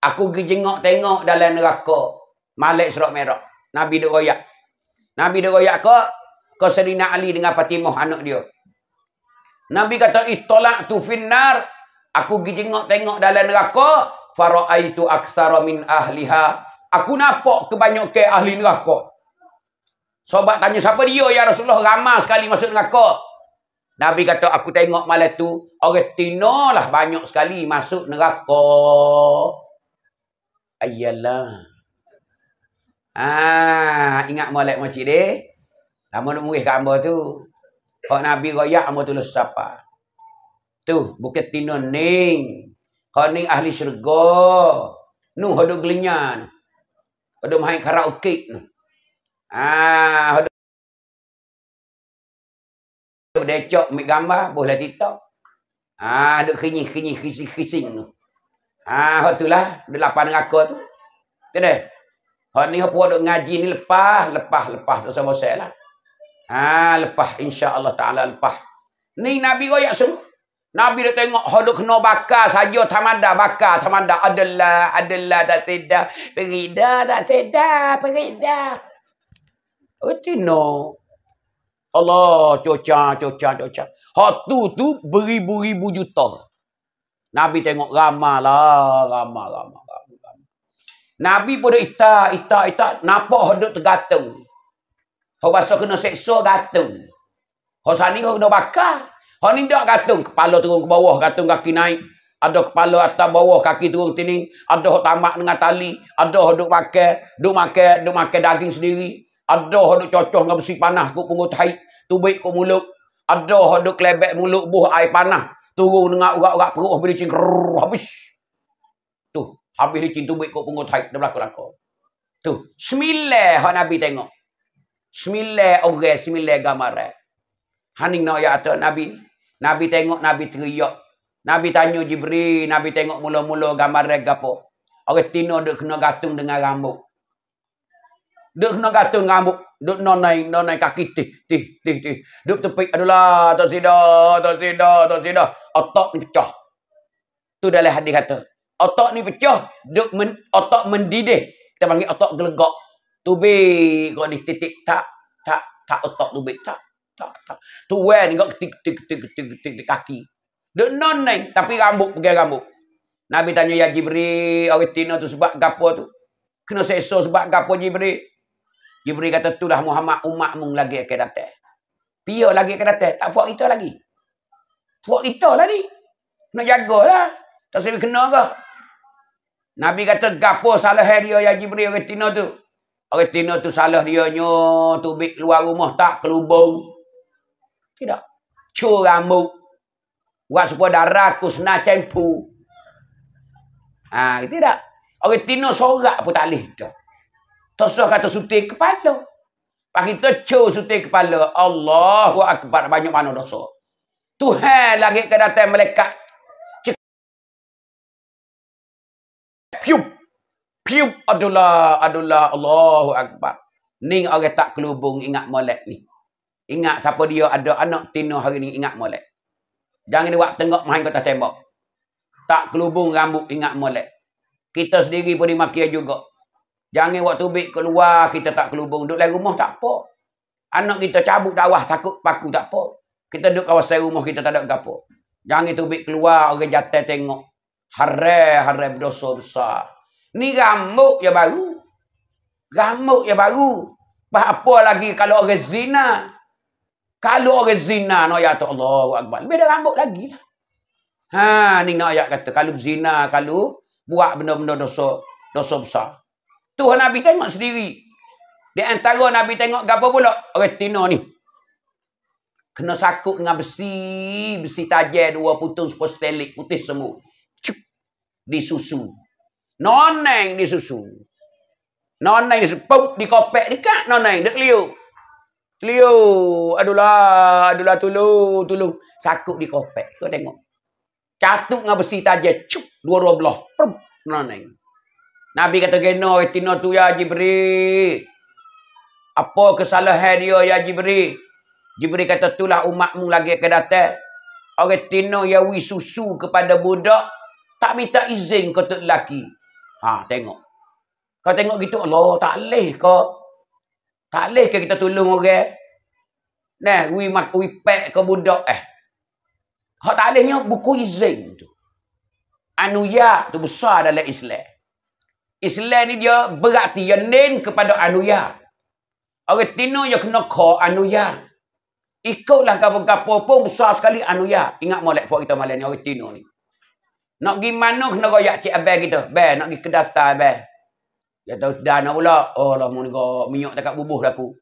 Aku pergi jengok-tengok dalam neraka. Malik serok merok. Nabi dia royak. Nabi dia royak ke? Kau serina Ali dengan Fatimah anak dia. Nabi kata, itolak tu finnar. Aku pergi tengok-tengok dalam neraka. Fara'aitu aksara min ahliha. Aku nampak kebanyakan ahli neraka. Sobat tanya siapa dia ya Rasulullah. Ramah sekali masuk neraka. Nabi kata aku tengok malam tu. Orang tino lah banyak sekali masuk neraka. Ayalah. Ah, ingat malam macam ni. Lama nak murih kat tu. Kalau Nabi rakyat, Amba tulis siapa. Tu, Bukit Tino Ning. Kau ni ahli syurga. Nu hodok gelenya ni. Hodok main karaoke ni. Ah, hodok decok ambil gambar boleh TikTok. Ah, ada kenyih-kenyih kisi kisi, tu. Ah, tu lah, ada lapan neraka tu. Kedah. Hok ni hok puak ngaji ni lepas, lepas, lepas tu sama lah. Ah, lepas insya-Allah taala lepas. Ni Nabi royak semua. Nabi dah tengok hodok oh, kena bakar saja tamada bakar tamada adalah adalah tak sedar perida tak sedar perida Erti oh, no Allah coca coca coca Hak tu tu beribu-ribu juta Nabi tengok ramalah ramah ramah Nabi pun dah ita ita ita napa hodok tergantung Hak basa kena seksa gantung Hak sani kena bakar Hak ni tak katung kepala turun ke bawah, katung kaki naik. Ada kepala atas bawah, kaki turun tini. Ada hak tamak dengan tali. Ada hak duk pakai, duk makan, duk makan daging sendiri. Ada hak duk cocok dengan besi panah ke punggung tahi. Tubik ke mulut. Ada hak duk kelebek mulut buh air panah. Turun dengan urat-urat perut habis licin. Krrr, habis. Tu, habis licin tubik ke punggung tahi. Dia berlaku-laku. Tu, sembilan hak Nabi tengok. Sembilan orang, sembilan gambar. Hani nak ayat Nabi ni. Nabi tengok Nabi teriak. Nabi tanya Jibril, Nabi tengok mula-mula gambar regapo. Orang tino dok kena gantung dengan rambut. duk kena gantung rambut, dok no naik, kaki tih tih tih. tih. duk tepi adalah tak sida, tak sida, tak sida. Otak ni pecah. Tu dah dalam hadis kata. Otak ni pecah, duk men, otak mendidih. Kita panggil otak gelegak. Tubik kau ni titik tak tak tak otak tubik tak tak, tak. Tuan ni kau tik, tik, tik, tik, tik, kaki. de non naik. Tapi rambut pegang rambut. Nabi tanya Ya Jibril. Orang Tino tu sebab gapo tu. Kena seso sebab gapo Jibril. Jibril kata tu lah Muhammad mung lagi akan datang. Pia lagi akan datang. Tak buat kita lagi. Buat kita lah ni. Kena jagalah. Tak sebab kena ke. Nabi kata gapo salah dia Ya Jibril. Orang Tino tu. Orang Tino tu salah dia nyo. Tubik luar rumah tak kelubung. Tidak. Curamu. Buat supaya darah aku senar cempu. Ha, tidak. Orang tina sorak pun tak boleh. Tosok kata sutih kepala. Pak kita cur sutih kepala. Allahu Akbar. Banyak mana dosa. Tuhan lagi ke datang melekat. Cik. Piup. Piup. Adulah. Adulah. Allahu Akbar. Ni orang tak kelubung ingat molek ni. Ingat siapa dia ada anak tino hari ni ingat molek. Jangan buat tengok main kota tembok. Tak kelubung rambut ingat molek. Kita sendiri pun dimakia juga. Jangan waktu bik keluar kita tak kelubung. Duduk dalam rumah tak apa. Anak kita cabut dakwah takut paku tak apa. Kita duduk kawasan rumah kita tak ada gapo. Jangan tu bik keluar orang jatuh tengok. Harre harre dosa besar. Ni rambut ya baru. Rambut ya baru. Apa lagi kalau orang zina. Kalau orang zina nak no, ayat Allah Akbar. Lebih dah rambut lagi lah. Ha, ni nak ayat kata. Kalau zina, kalau buat benda-benda dosa, dosa besar. Tuhan Nabi tengok sendiri. Di antara Nabi tengok apa pula? Retina ni. Kena sakut dengan besi. Besi tajer dua putung super stelik putih semua. Cuk. Di susu. Noneng di susu. Noneng di susu. Pup, di kopek dekat noneng. Dek liuk. Clio, adulah, adulah tulu, tulu Sakup di kopek. Kau tengok. catuk dengan besi tajam. Cuk, dua-dua belah. Perum, nanang. Nabi kata kena, retina tu ya Jibri. Apa kesalahan dia ya Jibri? Jibri kata, itulah umatmu lagi akan datang. Orang oh, retina yawi susu kepada budak. Tak minta izin kau tu lelaki. Ha, tengok. Kau tengok gitu, Allah, tak boleh kau. Tak boleh ke kita tolong orang? Nah, we mak we pack ke budak eh. Hak tak bolehnya buku izin tu. Anuya tu besar dalam Islam. Islam ni dia berarti yang nen kepada anuya. Orang tino yang kena ko anuya. Ikutlah gapo-gapo pun besar sekali anuya. Ingat molek fok kita malam ni orang tino ni. Nak gimana mana kena royak cik abang kita? Bang, nak pergi kedai star abang. Dia tahu dah nak pula. Oh lah, muka minyak dekat bubuh dah aku.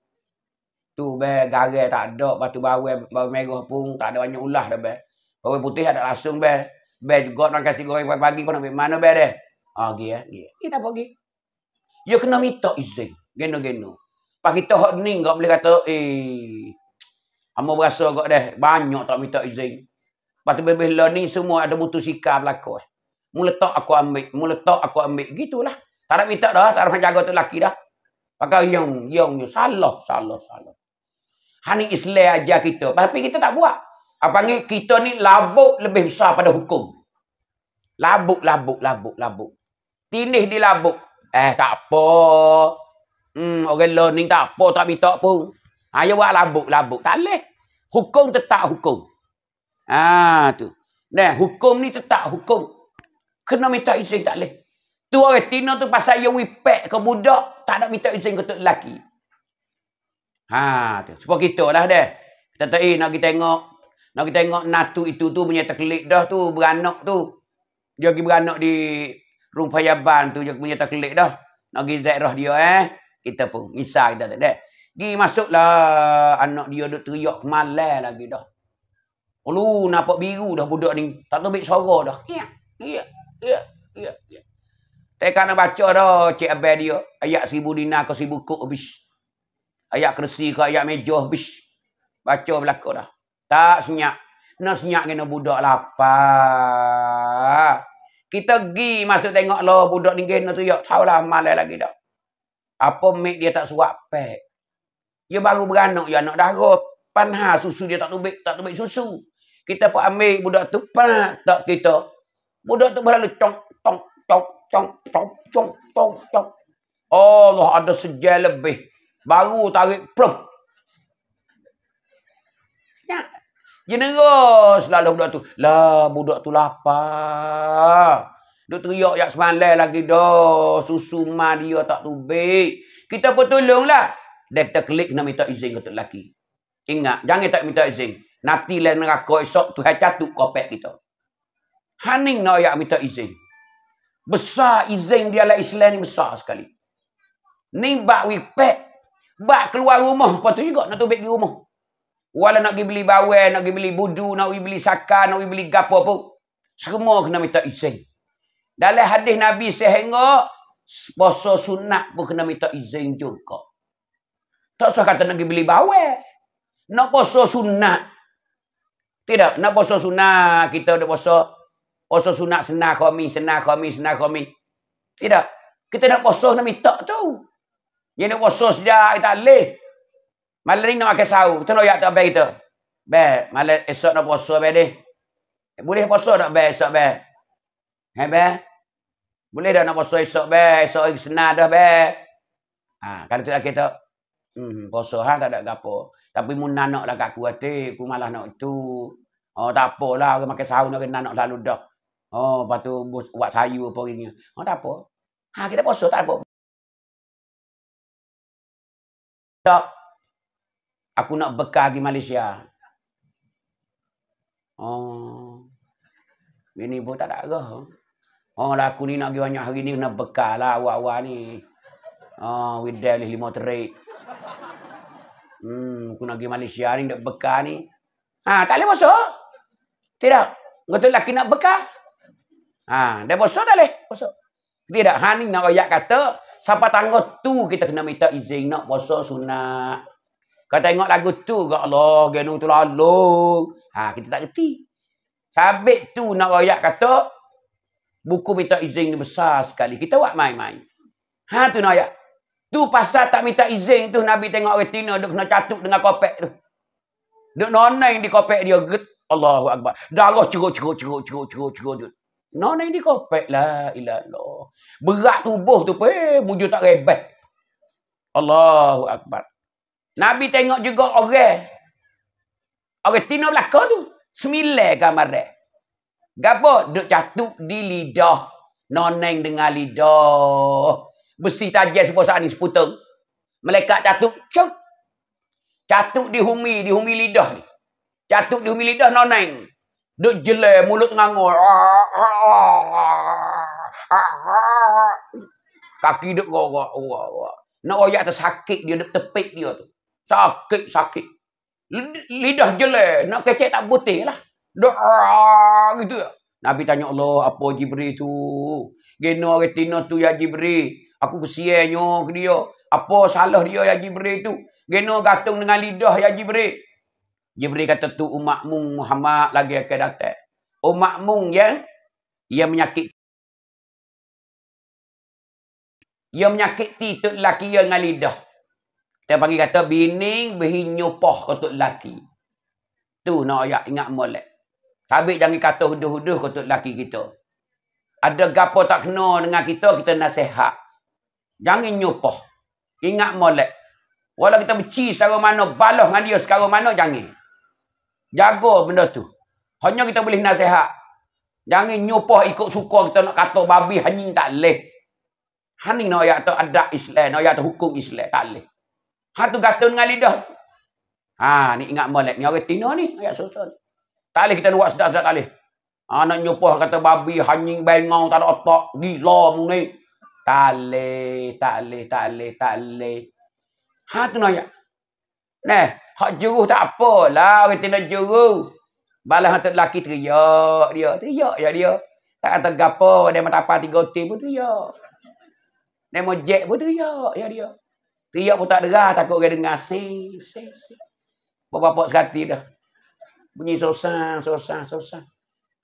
Tu be garai tak ada, batu bawe bawe merah pun tak ada banyak ulah dah be. Bawe putih ada langsung be. Be juga nak kasi goreng pagi-pagi pun nak mana be deh. Ah oh, gih gih. Kita pergi. Eh, Yo ya, kena minta izin. Geno-geno. Pak kita hot ni enggak boleh kata eh Amo berasa kok deh banyak tak minta izin. Patu bebe learning semua ada mutu sikap belako. Mu letak aku ambil, mu letak aku ambil gitulah. Tak nak minta dah, tak nak jaga tu lelaki dah. Pakai yang, yang, yang, salah, salah, salah. Hani Islam aja kita. Tapi kita tak buat. Apa ni? Kita ni labuk lebih besar pada hukum. Labuk, labuk, labuk, labuk. Tindih di labuk. Eh, tak apa. Hmm, orang learning tak apa, tak minta pun. Ayo ha, ya buat labuk, labuk. Tak boleh. Hukum tetap hukum. Ah tu. Nah, hukum ni tetap hukum. Kena minta izin tak boleh. Tu orang tina tu pasal yang wipek ke budak, tak nak minta izin ke tu lelaki. Ha, tu. Sebab kita lah deh. Kita tak eh, nak kita tengok. Nak kita tengok natu itu tu punya terkelip dah tu, beranak tu. Dia pergi beranak di rumah yaban tu, dia punya terkelip dah. Nak pergi daerah dia eh. Kita pun, misal kita tak ada. Pergi masuklah anak dia duduk teriak kemalai lagi dah. Lu nampak biru dah budak ni. Tak tahu bit sorok dah. Iya, iya, iya, iya, tak kena baca dah cik abel dia. Ayat seribu dinar ke seribu kuk habis. Ayat kerusi ke ayat meja habis. Baca belakang dah. Tak senyap. Nak senyap kena budak lapar. Kita pergi masuk tengok lah budak ni kena tu. yuk tahu lah malai lagi dah. Apa mik dia tak suap pek. Dia baru beranak. Dia ya anak darah. Panha susu dia tak tubik. Tak tubik susu. Kita pun ambil budak tu. Pak tak kita. Budak tu berlalu tong tong tong cong, cong, cong, cong, cong. Allah ada sejak lebih. Baru tarik plum. Generos lah budak tu. Lah budak tu lapar. Duk teriak yang semalai lagi dah. Susu mah dia tak tubik. Kita pun tolonglah. Dan kita klik nak minta izin ke lelaki. Ingat, jangan tak minta izin. Nanti lah neraka esok tu hai kopek kita. Haning nak ayak minta izin. Besar izin dia lah Islam ni besar sekali. Ni bak wipet. Bak keluar rumah. Lepas tu juga nak tubik di rumah. Walau nak pergi beli bawel, nak pergi beli budu, nak pergi beli saka, nak pergi beli gapo pun. Semua kena minta izin. Dalam hadis Nabi sehingga, sepasa sunat pun kena minta izin juga. Tak usah kata nak pergi beli bawel. Nak puasa sunat. Tidak, nak puasa sunat. Kita ada puasa Poso sunat senah khomi, senah khomi, senah khomi. Tidak. Kita nak poso nak minta tu. Yang nak poso sejak, kita leh. Malam ni nak makan sahur. Kita nak ayak tak baik kita. Baik, malam esok nak poso baik ni. Boleh poso tak baik esok baik? Hei baik? Boleh dah nak poso esok baik? Esok lagi senah dah baik? Ha, kalau tu lah kita. Hmm, poso ha, tak ada apa. Tapi mu nak lah kat ku hati. Ku malah nak tu. Oh, tak apalah. Aku makan sahur nak kena nak lalu dah. Oh, lepas tu buat sayur apa gini. Oh, tak apa. Ha, kita puasa tak apa. Tak. Aku nak bekal di Malaysia. Oh. Ini pun tak ada arah. Oh, lah aku ni nak pergi banyak hari ni nak bekal lah awal-awal ni. Oh, with daily lima terik. Hmm, aku nak pergi Malaysia ni nak bekal ni. Ha, tak boleh masuk. Tidak. Kata lelaki lah, nak bekal. Ha, dia bosok tak boleh? Bosok. Tidak. Ha, ni nak rakyat kata, siapa tangga tu kita kena minta izin nak bosok sunat. Kau tengok lagu tu ke Allah, genu tu lalu. Ha, kita tak kerti. Sabit tu nak rakyat kata, buku minta izin ni besar sekali. Kita buat main-main. Ha, tu nak rakyat. Tu pasal tak minta izin tu, Nabi tengok retina, dia kena catuk dengan kopek tu. Dia nonain di kopek dia, get. Allahu Akbar. Darah ceruk, ceruk, ceruk, ceruk, ceruk, ceruk. No nak ni kopek lah ila Allah. Berat tubuh tu pe, muju tak rebah. Allahu akbar. Nabi tengok juga orang. Orang tino belaka tu, sembilan kamar dah. Gapo duk catuk di lidah. Noneng dengan lidah. Besi tajam semua saat ni seputar. Melekat catuk, cok. Catuk di humi, di humi lidah ni. Catuk di humi lidah, noneng. Duk jele mulut ngangur. Ah, ah, ah, Kaki duk gorok. Nak oyak tu sakit dia, duk tepik dia tu. Sakit, sakit. Lidah jele, nak kecek tak putih lah. Duk gitu. Nabi tanya Allah, apa Jibril tu? Gena retina tu ya Jibril. Aku kesiannya ke dia. Apa salah dia ya Jibril tu? Gena gatung dengan lidah ya Jibril. Jibril kata tu umat mung Muhammad lagi akan datang. Umat mung ya, ia menyakit. Ia menyakiti tu laki ia dengan lidah. Dia panggil kata bining behi nyupah ke tu lelaki. Tu nak ayat ingat molek. Tapi jangan kata huduh-huduh ke tu lelaki kita. Ada gapo tak kena dengan kita, kita nasihat. Jangan nyupah. Ingat molek. Walau kita benci sekarang mana, balas dengan dia sekarang mana, jangan. Jaga benda tu. Hanya kita boleh nasihat. Jangan nyupah ikut suka kita nak kata babi hanying tak leh. Hanying nak ayat adat Islam, nak ayat hukum Islam tak leh. Ha tu kata dengan lidah. Ha ni ingat molek ni orang Tino ni ayat susun. Tak leh kita buat sedap-sedap tak leh. Ha nak nyupah kata babi hanying bengau tak ada otak, gila ni. Tak leh, tak leh, tak leh, tak leh. Ha tu nak ayat. Nah, Hak juru tak apalah. Kita nak juru. Balas hantar lelaki teriak dia. Teriak je ya dia. Tak kata gapo. Dia mata tapar tiga otim pun teriak. Dia mahu jek pun teriak je ya dia. Teriak pun tak derah. Takut orang dengar. Si, si, si. Bapak-bapak sekali dah. Bunyi sosan, sosan, sosan.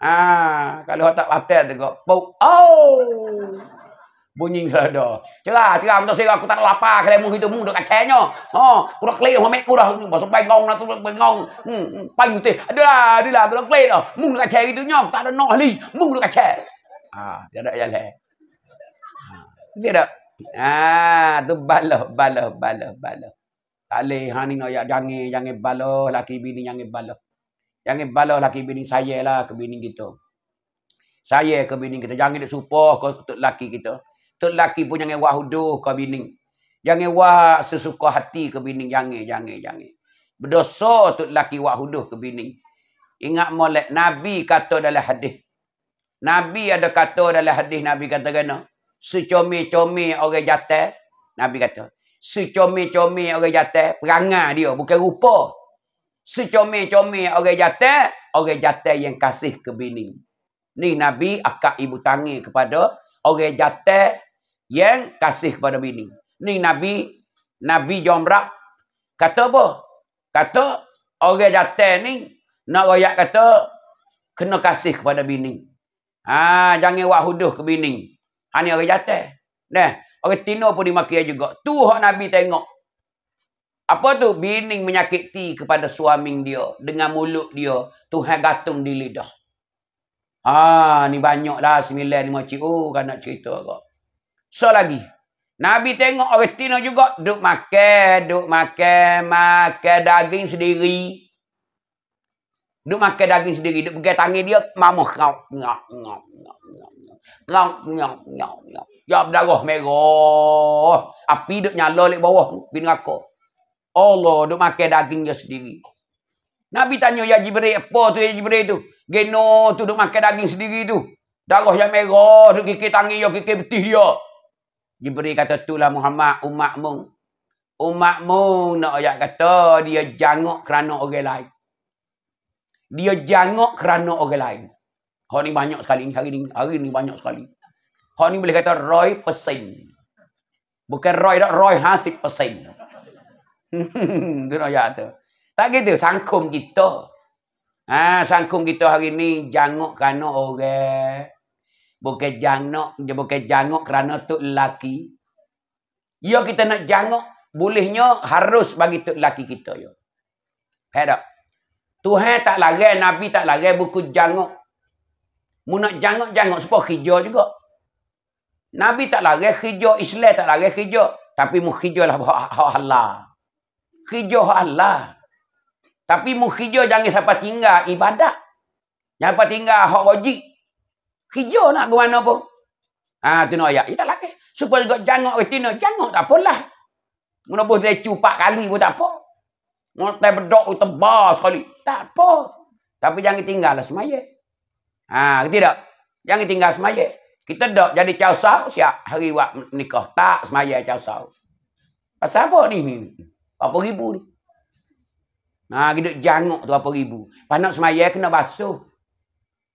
Ah, ha, kalau tak patah tengok. Oh! bunyi sada. Cerah, cerah betul saya aku tak lapar, kena mung itu mung dekat chainnya. Ha, oh, aku dah clear mamek aku dah masuk hmm, bengong nak lah tu bengong. Hmm, hmm, pai mesti. Ada lah, ada lah dah clear dah. Mung dekat chain itu nya, aku tak ada nak ahli. Mung dekat chain. Ha, ah, dia ada yang Ha, dia ada. Ha, tu balah, balah, balah, balah. Tak leh ha ni nak ya, jangan jangan balah laki bini jangan balah. Jangan balah laki bini saya lah ke bini kita. Saya ke bini kita jangan dia supah ke laki kita lelaki pun jangan wah huduh ke bini. Jangan wah sesuka hati ke bini. Jangan, jangan, jangan. Berdosa tu laki wah huduh ke bini. Ingat molek. Nabi kata dalam hadis. Nabi ada kata dalam hadis. Nabi kata kena. Secomi-comi orang jatah. Nabi kata. Secomi-comi orang jatah. Perangah dia. Bukan rupa. Secomi-comi orang jatah. Orang jatah yang kasih ke bini. Ni Nabi akak ibu tangi kepada orang jatah yang kasih kepada bini. Ni Nabi, Nabi Jomrak kata apa? Kata orang datang ni nak royak kata kena kasih kepada bini. Ha, jangan buat huduh ke bini. Ha ni orang jatuh. Nah, orang tino pun dimakia juga. Tu hak Nabi tengok. Apa tu? Bini menyakiti kepada suami dia. Dengan mulut dia. Tuhan gantung di lidah. ah ni banyaklah. Sembilan lima cik. Oh, kan nak cerita agak. So lagi. Nabi tengok orang Tino juga. Duk makan, duk makan, makan daging sendiri. Duk makan daging sendiri. Duk pegang tangan dia. Mama kau. Kau. Kau. Kau. Kau. Ya berdarah merah. Api duk nyala di bawah. Bin raka. Allah duk makan daging dia sendiri. Nabi tanya Ya Jibril. Apa tu Ya Jibril tu? Geno tu duk makan daging sendiri tu. Darah yang merah. Duk kikir tangan dia. Kikir betih dia. Jibril kata tu lah Muhammad umatmu. Umatmu nak ayat kata dia jangok kerana orang lain. Dia jangok kerana orang lain. Hak ni banyak sekali ni hari ni hari ni banyak sekali. Hak ni boleh kata roy pesing. Bukan roy dak roy hasil pesing. Gerak ayat tu. Tak gitu sangkum kita. Ah ha, sangkum kita hari ni jangok kerana orang bukan jangok je bukan jangok kerana tu lelaki yo kita nak jangok bolehnya harus bagi tu lelaki kita yo faham Tuhan tak lagi nabi tak lagi buku jangok mu nak jangok jangok supaya hijau juga nabi tak lagi hijau Islam tak lagi hijau tapi mu hijaulah hak Allah hijau Allah tapi mu hijau jangan sampai tinggal ibadat jangan sampai tinggal hak wajib Kerja nak ke mana pun. Haa, tu nak ayat. Ya tak lah. Supaya kau jangok ke tina. Jangok tak apalah. Mana pun lecu empat kali pun tak apa. Mata bedok pun tebal sekali. Tak apa. Tapi jangan tinggal lah semaya. Haa, kita tak? Jangan tinggal semaya. Kita tak jadi calsau siap hari buat nikah. Tak semaya calsau. Pasal apa ni? Apa ribu ni? Haa, kita jangok tu apa ribu. Pas nak semaya kena basuh.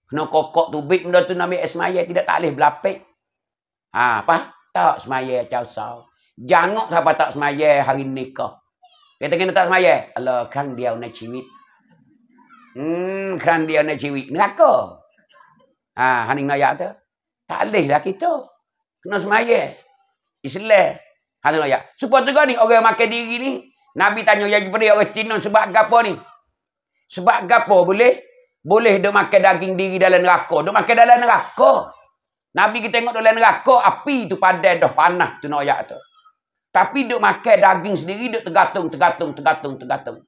Kena kokok tubik benda tu nak ambil tidak tak boleh berlapik. Ha, apa? Tak semaya macam usah. Jangan siapa tak semaya hari nikah. Kita kena tak semaya. Alah, kerang dia nak ciwit. Hmm, kerang dia nak ciwit. Melaka. Ha, hani nak yak tu. Tak boleh lah kita. Kena semaya. Islam. Hani nak yak. Supaya tu ni, orang makan diri ni. Nabi tanya, yang beri orang tinun sebab apa ni? Sebab apa boleh? Boleh dia makan daging diri dalam neraka. Dia makan dalam neraka. Nabi kita tengok dalam neraka, api tu padai dah panah tu nak tu. Tapi dia makan daging sendiri, dia tergatung, tergatung, tergatung, tergatung.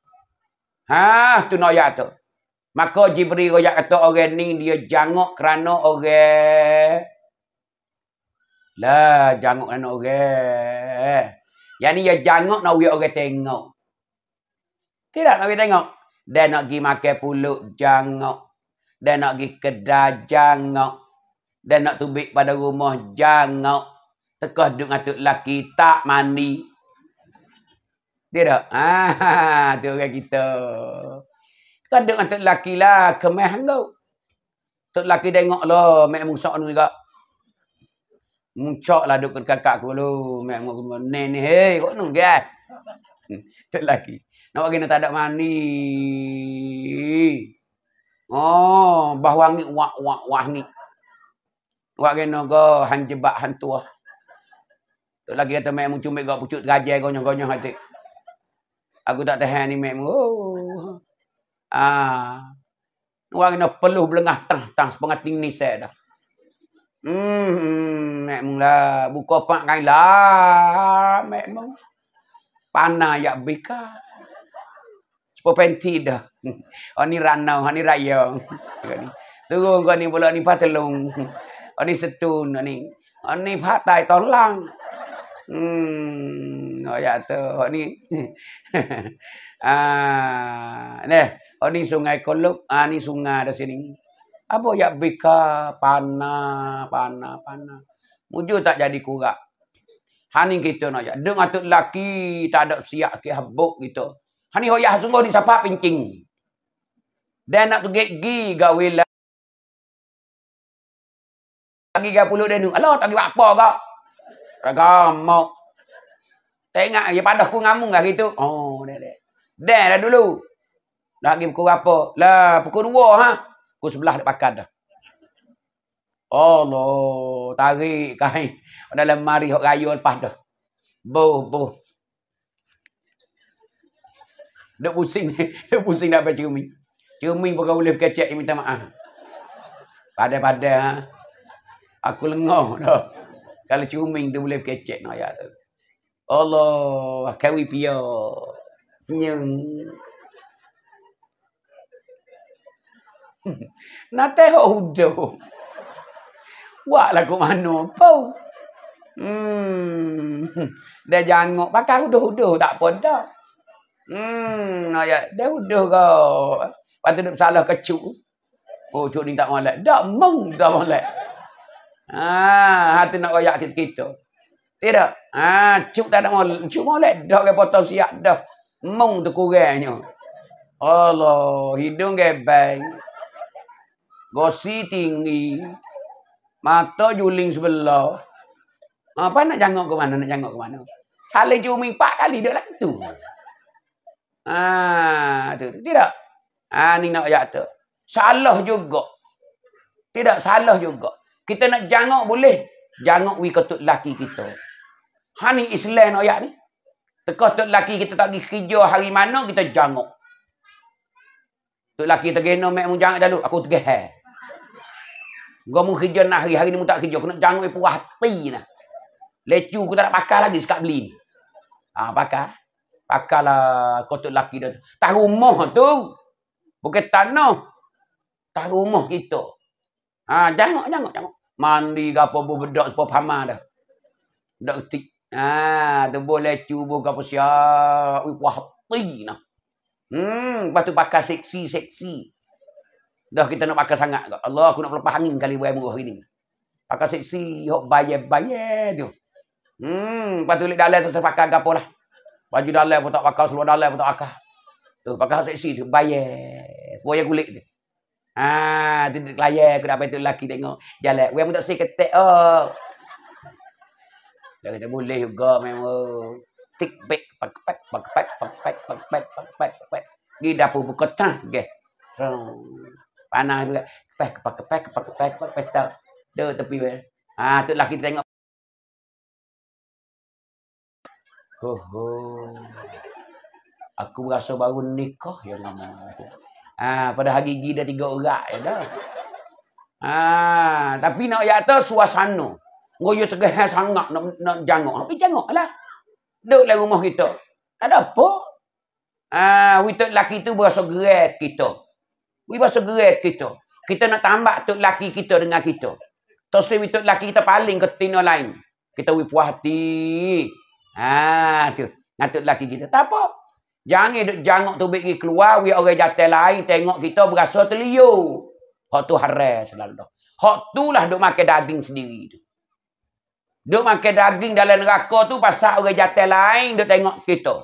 Ha, tu nak ayat tu. Maka Jibril raya kata orang ni dia jangok kerana orang. Lah, jangok kerana orang. Yang ni dia jangok nak orang tengok. Tidak nak orang tengok. Dia nak pergi makan pulut, jangok. Dia nak pergi kedai, jangok. Dia nak tubik pada rumah, jangok. Tekah duduk dengan tu lelaki, tak mandi. Dia tak? Haa, ah, tu orang kita. Tekah duduk dengan tu lelaki lah, kemah kau. Tu lelaki tengok lah, mak musak ni juga. muncok lah duduk dekat kakak aku lu. Mak musak ni, hei, kau ni kan? Tu lelaki. Nak bagi nak tak ada mani. Oh, bah wangi wak wak wangi. Wak kena go han jebak han tua. Tu lagi kata mai mucu mai go pucuk gajah gonyo-gonyo hati. Aku tak tahan ni mai oh. Ah. Wak kena peluh belengah tang tang sepengating ni saya dah. Hmm, mak mung lah buka pak kain lah, mak mung. Panah yak bika. Cepat dah. Oh ni ranau, oh ni raya. Turun kau ni pula ni patelung. Oh ni setun, oh ni. Oh ni patai tolang. Hmm, oh ya tu, oh ni. ah, ne, oh ni sungai Kolok, ah ni sungai ada sini. Apa ya bika panah, panah, panah. Mujur tak jadi kurak. Hani kita nak ya. Dengan tu laki tak ada siap ke habuk Gitu. Hani royah sungguh ni siapa pincing. Dan nak pergi gi gawe lah. lagi puluh dan Allah tak buat apa kak. Ragamo. Tengok ya padah ku ngamung lah gitu. Oh, dek dek. Dan dah dulu. Nak pergi pukul apa? Lah, pukul 2 ha. Pukul sebelah dah pakat dah. Allah, tarik kain. Dalam mari hok raya lepas dah. Boh, boh. Dah pusing ni. pusing dah apa cermin. Cermin bukan boleh berkecek yang minta maaf. Padah-padah. Ha? Aku lengah dah. Kalau cermin tu boleh berkecek. No, ya, tu. Allah. Kawi pia. Senyum. Nak tengok hudu. Buatlah ke mana. Pau. Hmm. Dia jangok. Pakai hudu-hudu. Tak apa dah. Hmm, ayat. Dia udah kau. Lepas tu, salah kecuk. Oh, cuk ni tak malak. Tak mau, tak malak. Ah, ha, hati nak royak kita, kita. Tidak. Ah, cuk tak nak malak. Cuk malak. Dah ke potong siap dah. mung tu kurangnya. Allah, hidung gebang. Gosi tinggi. Mata juling sebelah. Ha, apa nak jangkau ke mana? Nak jangkau ke mana? Saling cumi empat kali. Dia lah itu. Dia Ah, tidak. Ah, ni nak ayat tu. Salah juga. Tidak salah juga. Kita nak jangok boleh. Jangok we ketuk laki kita. Ha ni Islam nak ayat ni. Teka tu laki kita tak pergi kerja hari mana kita jangok. Tu laki kita geno mek mu jangok dulu aku tegah. Gua mu kerja nak hari-hari ni mu tak kerja kena jangok puas hati nah. Lecu aku tak nak pakai lagi sekak beli ni. Ah pakai pakarlah kotak laki dia tu. Tak rumah tu. Bukan tanah. Tak rumah kita. Ha, jangok, jangok, jangok. Mandi ke apa pun bedak sebab pama dah. Bedak ketik. Ha, tu boleh cuba ke apa siap. Ui, wah, nah. Hmm, lepas tu pakai seksi, seksi. Dah kita nak pakai sangat. Allah, aku nak pelepas angin kali buat murah ini. Pakai seksi, yuk bayar-bayar tu. Hmm, lepas tu lihat dalam tu terpakai ke apa lah. Baju dalam pun tak pakai, seluar dalam pun tak pakai. Tu pakai seksi tu bayes. Boya kulit tu. Ha, tu layar aku dapat tu lelaki tengok jalan. Wei mu tak sikit ketek oh. Jangan tak boleh juga memang. Tik pek pak pak pak pak pak pak pak pak pak pak pak. Di dapur buka tang ge. Panas juga. Pek pak pak pak pak pak pak tak. Dia tepi wei. Ha, tu lelaki tengok Ho ho. Aku rasa baru nikah ya mama. Ha, pada hari gigi dah tiga orang ya dah. Ha, tapi nak ya atas suasana. Ngoyo tergehal sangat nak nak jangok. Tapi jangoklah. Duduklah rumah kita. Tak ada apa. Ah, ha, lelaki tu berasa gerak kita. Wui berasa gerak kita. Kita nak tambah tu laki kita dengan kita. Tosi wui laki kita paling ketina lain. Kita wui puas hati. Ah tu. Ngatuk lelaki kita. Tak apa. Jangan duk jangok tu pergi keluar. Wih orang jatuh lain. Tengok kita berasa terliu. Hak tu haram selalu. Hak tu lah duk makan daging sendiri tu. Duk makan daging dalam neraka tu. Pasal orang jatuh lain. Duk tengok kita.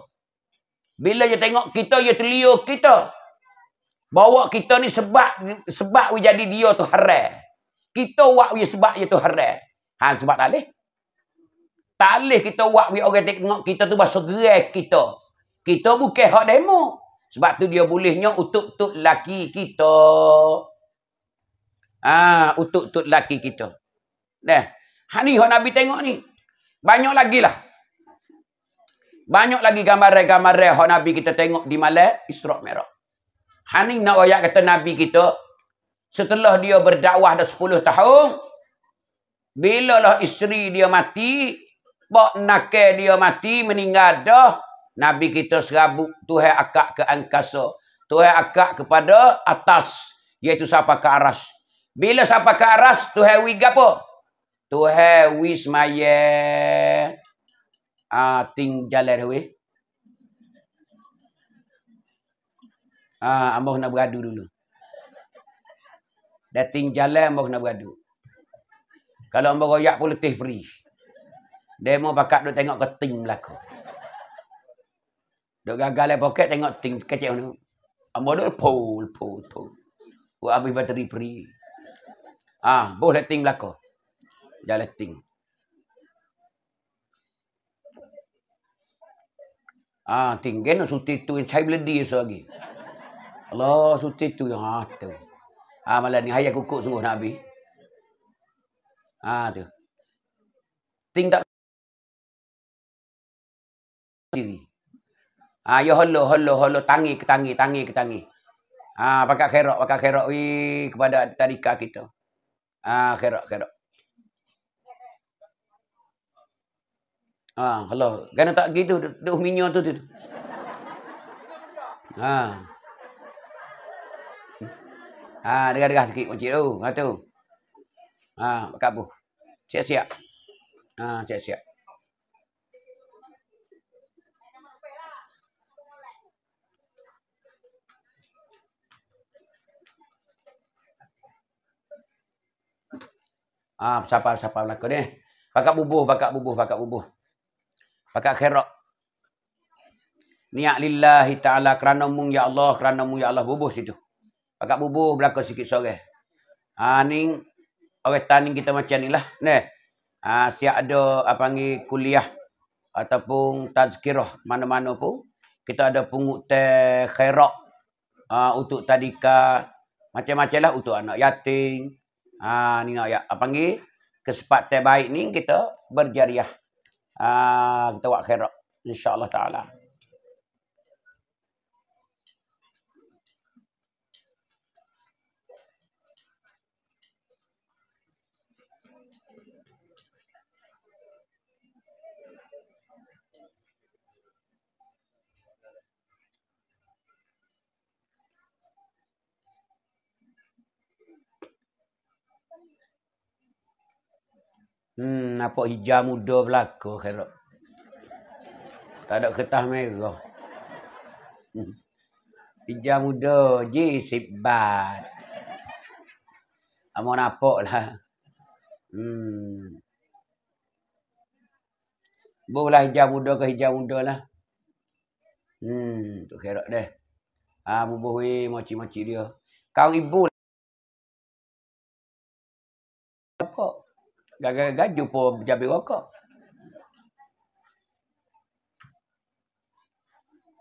Bila dia tengok kita. Dia terliu kita. Bawa kita ni sebab. Sebab wih jadi dia tu haram. Kita buat sebab dia tu haram. Ha, sebab tak boleh. Tak boleh kita buat biar orang tengok kita tu bahasa gerai kita. Kita bukan hak demo. Sebab tu dia bolehnya utuk-tuk laki kita. Ah, ha, utuk-tuk laki kita. Dah. Ha ni hak Nabi tengok ni. Banyak lagi lah. Banyak lagi gambar-gambar hak Nabi kita tengok di malay Isra' Merah. Ha ni nak ayat kata Nabi kita. Setelah dia berdakwah dah 10 tahun. Bila lah isteri dia mati. Bok nake dia mati meninggal dah. Nabi kita serabuk Tuhan akak ke angkasa. Tuhan akak kepada atas. Iaitu siapa ke aras. Bila siapa ke aras, Tuhan wig apa? Tuhan wis maya. Ah, ting jalan huwe. Ah, Amboh nak beradu dulu. Dah jalan, Amboh nak beradu. Kalau Amboh royak pun letih perih. Demo bakat duk tengok keting berlaku. Duk gagal dalam poket tengok ting kecil ni. Ambo duk pol pol pol. Buat habis bateri peri. Ah, ha, boleh ha, ting berlaku. Jalan ting. Ah, ting geno suti tu yang cai beledi so lagi. Allah suti tu yang ha tu. malam ni hayat kukuk sungguh Nabi. Ha tu. Ting tak diri. ah ha, yo holo, holo, holo, tangi ke tangi, tangi ke tangi. Ha, pakai kherok, pakai kherok, wi kepada tarikah kita. ah ha, kherok, kherok. ah ha, halo, kena tak gitu, duh minyo tu, tu. ah Ha, dengar-dengar sikit, makcik tu, ha, tu. ah, pakai bu, Siap-siap. ah siap-siap. Ah, siapa siapa nak belaka ni? Pakak bubuh, pakak bubuh, pakak bubuh. Pakak khairak. Niat lillahi ta'ala kerana mu ya Allah, kerana mu ya Allah bubuh situ. Pakak bubuh belaka sikit sore. Ah, ha, ni orang tani kita macam inilah. ne. Ah, ha, siap ada apa ni kuliah ataupun tazkirah mana-mana pun kita ada pungut teh khairak uh, ah, untuk tadika macam-macam lah untuk anak yatim Ha, ni nak ya, panggil kesempatan baik ni kita berjariah. Ha, kita buat khairat insya-Allah taala. Hmm, nampak hijau muda belaka kerok. Tak ada kertas merah. Hmm. Hijau muda, je sibat. Amor nampak lah. Hmm. Bolehlah hijau muda ke hijau muda lah. Hmm, tu kerok deh. Ah, bubuh mochi-mochi dia. Kau ibu Gaju-gaju pun cabai rokok.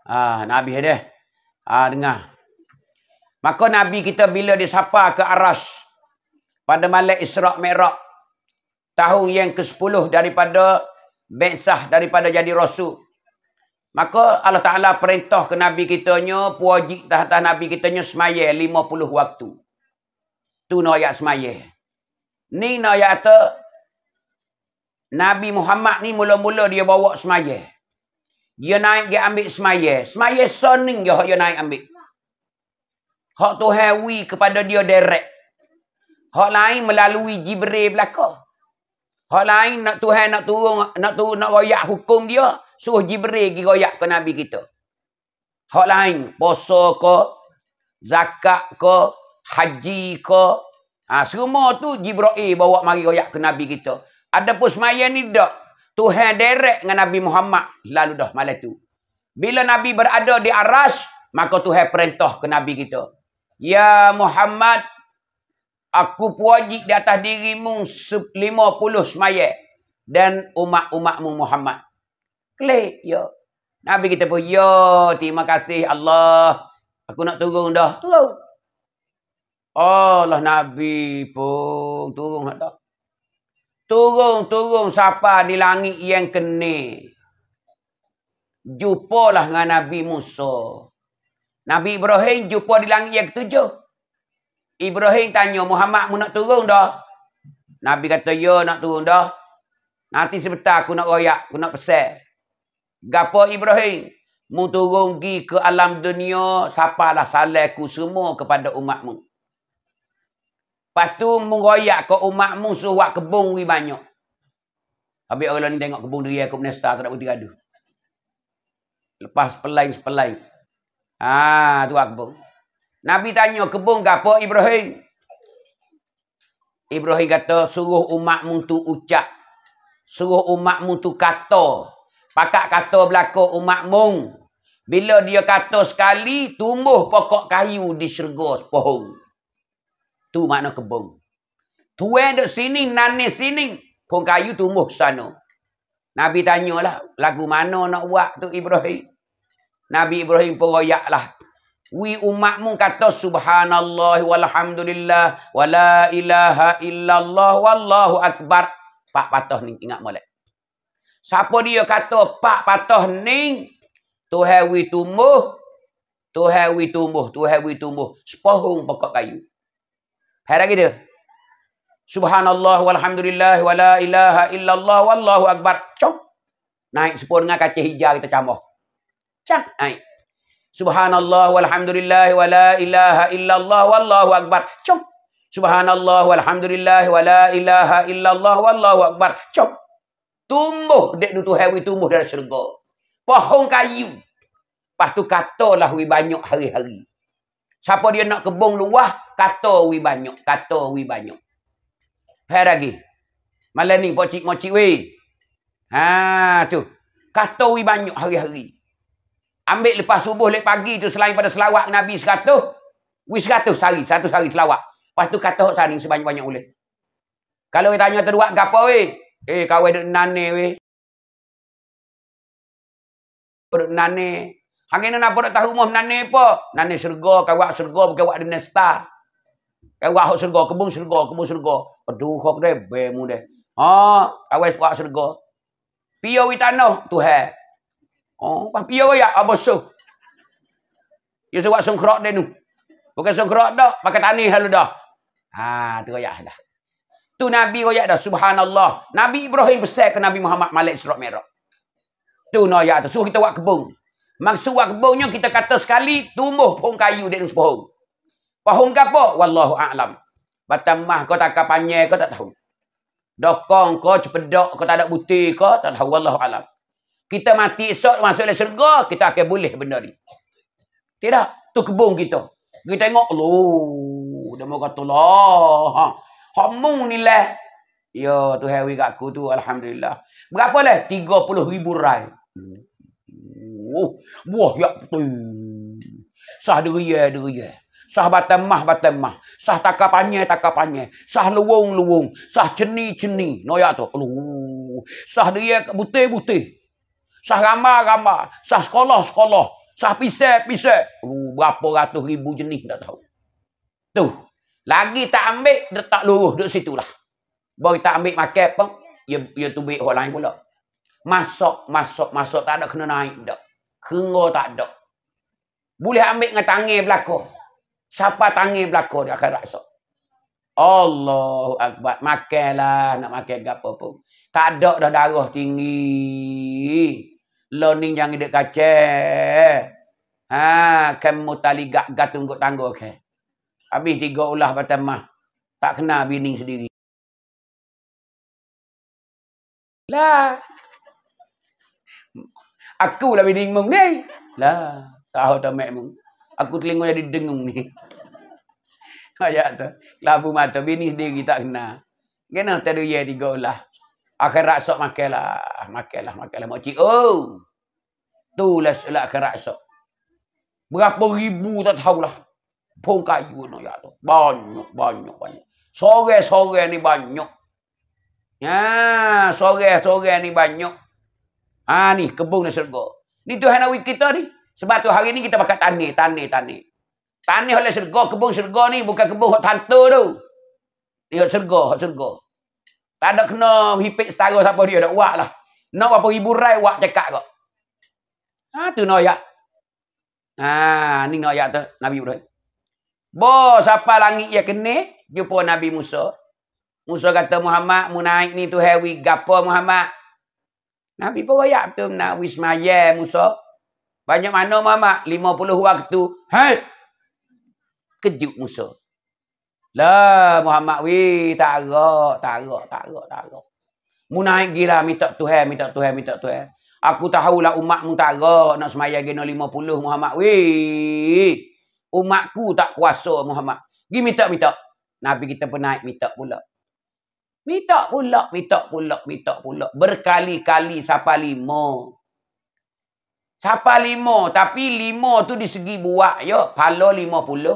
Ah, Nabi dia. Ah, dengar. Maka Nabi kita bila disapa ke Aras. Pada malam Isra' Merak. Tahun yang ke-10 daripada Beksah daripada jadi Rasul. Maka Allah Ta'ala perintah ke Nabi kita kitanya. Puajik tahatah Nabi kita kitanya lima puluh waktu. tu nak ayat semayah. Ni nak ayat Nabi Muhammad ni mula-mula dia bawa semaya. Dia naik dia ambil semaya. Semaya soning dia dia naik ambil. Hak tu hewi kepada dia direct. Hak lain melalui Jibril belaka. Hak lain nak Tuhan nak turun nak turun nak royak hukum dia, suruh Jibril pergi royak ke Nabi kita. Hak lain, puasa ke, zakat ke, haji ke, ha, semua tu Jibril bawa mari royak ke Nabi kita. Adapun semayang ni dah. Tuhan direct dengan Nabi Muhammad. Lalu dah malam tu. Bila Nabi berada di aras. Maka Tuhan perintah ke Nabi kita. Ya Muhammad. Aku puwajib di atas dirimu puluh semayang. Dan umat-umatmu Muhammad. Klik. Ya. Nabi kita pun. Ya. Terima kasih Allah. Aku nak turun dah. Turun. Allah Nabi pun turun nak dah. Turung-turung siapa di langit yang kene. Jumpalah dengan Nabi Musa. Nabi Ibrahim jumpa di langit yang ketujuh. Ibrahim tanya, Muhammad mu nak turun dah? Nabi kata, ya nak turun dah. Nanti sebentar aku nak royak, aku nak pesan. Gapo Ibrahim? Mu turun pergi ke alam dunia, sapalah salahku semua kepada umatmu. Lepas tu meroyak ke umat musuh buat kebun ri banyak. Habis orang ni tengok kebun diri aku punya star tak putih gaduh. Lepas pelain sepelain. Ah ha, tu kebun. Nabi tanya kebun ke apa Ibrahim? Ibrahim kata suruh umat tu ucap. Suruh umat tu kata. Pakak kata berlaku umat Bila dia kata sekali, tumbuh pokok kayu di syurga sepohong. Tu makna kebong, Tuan duduk sini, nanis sini. pung kayu tumbuh sana. Nabi tanya lah, lagu mana nak buat tu Ibrahim? Nabi Ibrahim pun lah. Wi umatmu kata subhanallah walhamdulillah wa la ilaha illallah wallahu akbar. Pak patah ni ingat molek. Siapa dia kata pak patah ni? Tuhan wi tumbuh. Tuhan wi tumbuh, Tuhan wi tumbuh sepohong pokok kayu. হেরা গেছে সুবহান আল্লাহ আলহামদুলিল্লাহ ওয়ালা ইলাহা ইল্লাল্লাহ আল্লাহু আকবার চক নাই সুপর না কাছে হিজা গিতে চামো চক আই সুবহান আল্লাহ আলহামদুলিল্লাহ ওয়ালা ইলাহা ইল্লাল্লাহ আল্লাহু আকবার চক সুবহান আল্লাহ আলহামদুলিল্লাহ ওয়ালা ইলাহা ইল্লাল্লাহ আল্লাহু আকবার চক তুমবো দে দুটো হেবি তুমবো দে স্বর্গ পহং কাইউ পাতু কাতো লাহুই বানিয়ক হারি হারি Siapa dia nak kebong luah, kata wi banyak, kata wi banyak. Hai lagi. Malam ni pocik mocik wi. Ha tu. Kata wi banyak hari-hari. Ambil lepas subuh lepas pagi tu selain pada selawat Nabi 100, wi 100 hari, 100 hari selawat. Lepas tu kata sani sebanyak-banyak boleh. Kalau kita tanya terduak gapo wi? Eh kawin nane wi. nane, Hang ini nak nak tahu rumah nane apa? Nane syurga, kawak syurga, bukan wak dimana kau Kawak hok syurga, kebun syurga, kebun syurga. Aduh, kau kena bemu deh. Ha, ah, awes wak syurga. Pia wi tanah Tuhan. Oh, pas pia ya apa so? Ya sebab sengkrok deh nu. Bukan sengkrok dah, pakai tanah halu dah. Ha, tu ya dah. Tu Nabi royak dah, subhanallah. Nabi Ibrahim besar ke Nabi Muhammad Malik Surat Merah. Tu no ya tu, suruh kita buat kebun. Maksud wakbohnya kita kata sekali tumbuh pohon kayu di dalam sepohon. Pohon ke apa? Wallahu a'lam. Batam mah kau tak kapanye kau tak tahu. Dokong kau cepedok kau tak ada butir kau tak tahu. Wallahu a'lam. Kita mati esok masuk dalam syurga kita akan boleh benda ni. Tidak. Tu kebun kita. Kita tengok lu. Dia mau kata lah. Ha. Hamu ni lah. Ya tu hewi kat aku tu. Alhamdulillah. Berapa lah? 30 ribu rai. Hmm. Oh, buah yak betul. Sah deria, deria. Sah batang mah, batang mah. Sah takar panye, Sah luwung, luwung. Sah ceni, ceni. Noyak tu. Aduh. Sah deria, butih, buteh. Sah ramah, ramah. Sah sekolah, sekolah. Sah pisah, pisah. Aduh, berapa ratus ribu jenis, tak tahu. Tu. Lagi tak ambil, dia tak luruh duduk situ lah. Baru tak ambil makan pun, dia, dia tu orang lain pula. Masuk, masuk, masuk. Tak ada kena naik, tak. Kera tak ada. Boleh ambil dengan tangan belakang. Siapa tangi belakang dia akan rasa. Allahu Akbar. Makanlah nak makan ke apa pun. Tak ada dah darah tinggi. Learning yang hidup kacau. Ha, kamu tali gak-gak tunggu tangga Okay? Habis tiga ulah pertama. Tak kena bining sendiri. Lah. Aku lah bini mung ni. Lah, tahu tak mak mung. Aku telingo jadi dengung ni. Ayat tu. Labu mata bini sendiri tak kena. Kena tadi ya tiga ulah. rasa makelah, makelah, makelah makailah. Makcik, oh. Itulah selak akhirat rasa Berapa ribu tak lah? Pung kayu ni, ya tu. Banyak, banyak, banyak. Sore-sore ni banyak. Ya, sore-sore ni banyak. Ha ni kebun dan syurga. Ni Tuhan nak kita ni. Sebab tu hari ni kita pakai tanih, tanih, tanih. Tanih oleh syurga, kebun syurga ni bukan kebun hak hantu tu. Dia hak syurga, hak syurga. Tak ada kena hipik setara siapa dia nak buat lah. Nak berapa ribu rai buat cekak kot. Ha tu nak ayat. Ha ni nak ayat tu Nabi Ibrahim. Bo siapa langit yang kena jumpa Nabi Musa. Musa kata Muhammad mu naik ni tu hewi gapo Muhammad. Nabi pun royak betul nak wisma ya Musa. Banyak mana mama 50 waktu. Hai. Kejut Musa. Lah Muhammad wi tak ada, tak ada, tak ada, tak ada. Mu naik gila minta Tuhan, minta Tuhan, minta Tuhan. Aku tahulah umat mu tak ada nak semaya gena 50 Muhammad wi. Umatku tak kuasa Muhammad. Gi minta-minta. Nabi kita pun naik minta pula. Minta pula, minta pula, minta pula. Berkali-kali siapa lima. Siapa lima, tapi lima tu di segi buah, ya. Pala lima puluh.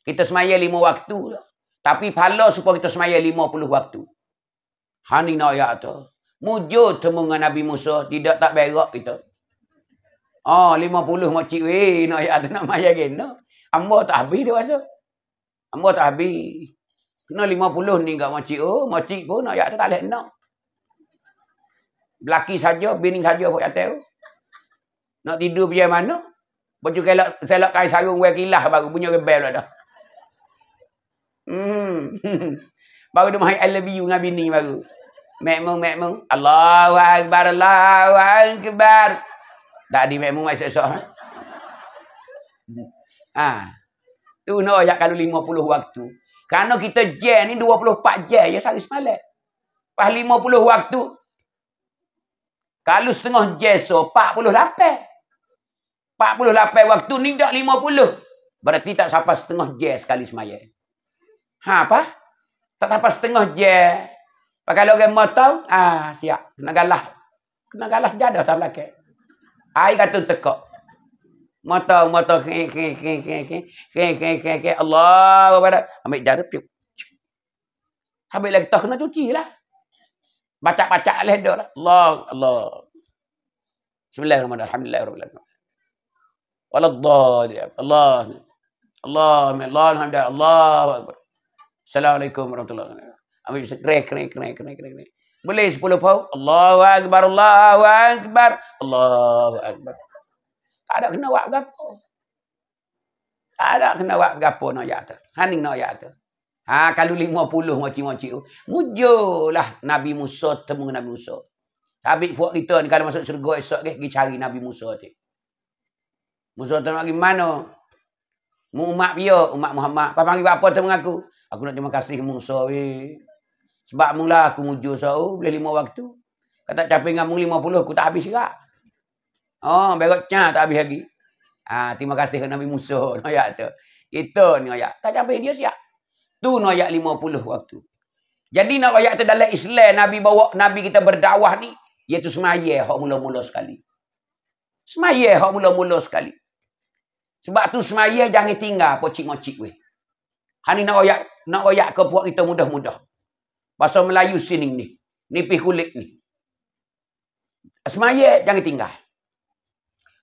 Kita semaya lima waktu. Lah. Tapi pala supaya kita semaya lima puluh waktu. Hani nak ya tu. Mujur temu dengan Nabi Musa, tidak tak berak kita. Oh, lima puluh makcik, weh, nak ya tu nak maya gena. Amba tak habis dia rasa. Amba tak habis. Kena lima puluh ni kat makcik. Oh, makcik pun nak ayat tu tak boleh nak. Belaki saja, bini saja buat atas Nak tidur pergi mana? Baju kelak selak kain sarung wei kilah baru punya rebel lah dah. Hmm. baru dia mai LB dengan bini baru. Makmum makmum. Allahu akbar Allahu akbar. Tak di makmum mai sesok. Ha. Tu nak no, ayat kalau 50 waktu. Karena kita jel ni 24 jel je sehari semalam. Lepas 50 waktu. Kalau setengah jel so, 48. 48 waktu ni tak 50. Berarti tak sampai setengah jel sekali semalam. Ha apa? Tak sampai setengah jel. Pakai logam tahu, ah siap. Kena galah. Kena galah jadah tak belakang. Air kata tekak mata mata ke ke ke ke ke ke ke ke, Allahu akbar ambil jarum cuk habis lagi tak kena cucilah baca-baca leh dah lah Allah Allah Subhanallah, alhamdulillah wala dhalil Allah Allah Allah alhamdulillah Allah. Assalamualaikum warahmatullahi wabarakatuh ambil sekre kre kre kre kre kre boleh 10 pau Allah akbar Allahu akbar Allahu akbar, Allah akbar. Tak ada kena buat berapa. Tak ada kena buat berapa nak ayat tu. Haning nak ayat tu. Ha, kalau lima puluh macam-macam tu. Mujurlah Nabi Musa temu Nabi Musa. Tapi buat kita ni kalau masuk surga esok ke, pergi cari Nabi Musa tu. Musa tu nak mana? Mu umat pia, umat Muhammad. Papa panggil apa tu mengaku? Aku nak terima kasih ke Musa we. Sebab mula aku mujur so, boleh lima waktu. Kata capai dengan mu lima puluh, aku tak habis juga. Oh, berat cah tak habis lagi. Ah, terima kasih kepada Nabi Musa noyak tu. Kita ni noyak. Tak sampai dia siap. Tu noyak 50 waktu. Jadi nak noyak tu dalam Islam Nabi bawa Nabi kita berdakwah ni iaitu semaya hak mula-mula sekali. Semaya hak mula-mula sekali. Sebab tu semaya jangan tinggal pocik-mocik weh. Hani nak oyak nak oyak ke puak kita mudah-mudah. Pasal Melayu sini ni. Nipih kulit ni. Semaya jangan tinggal.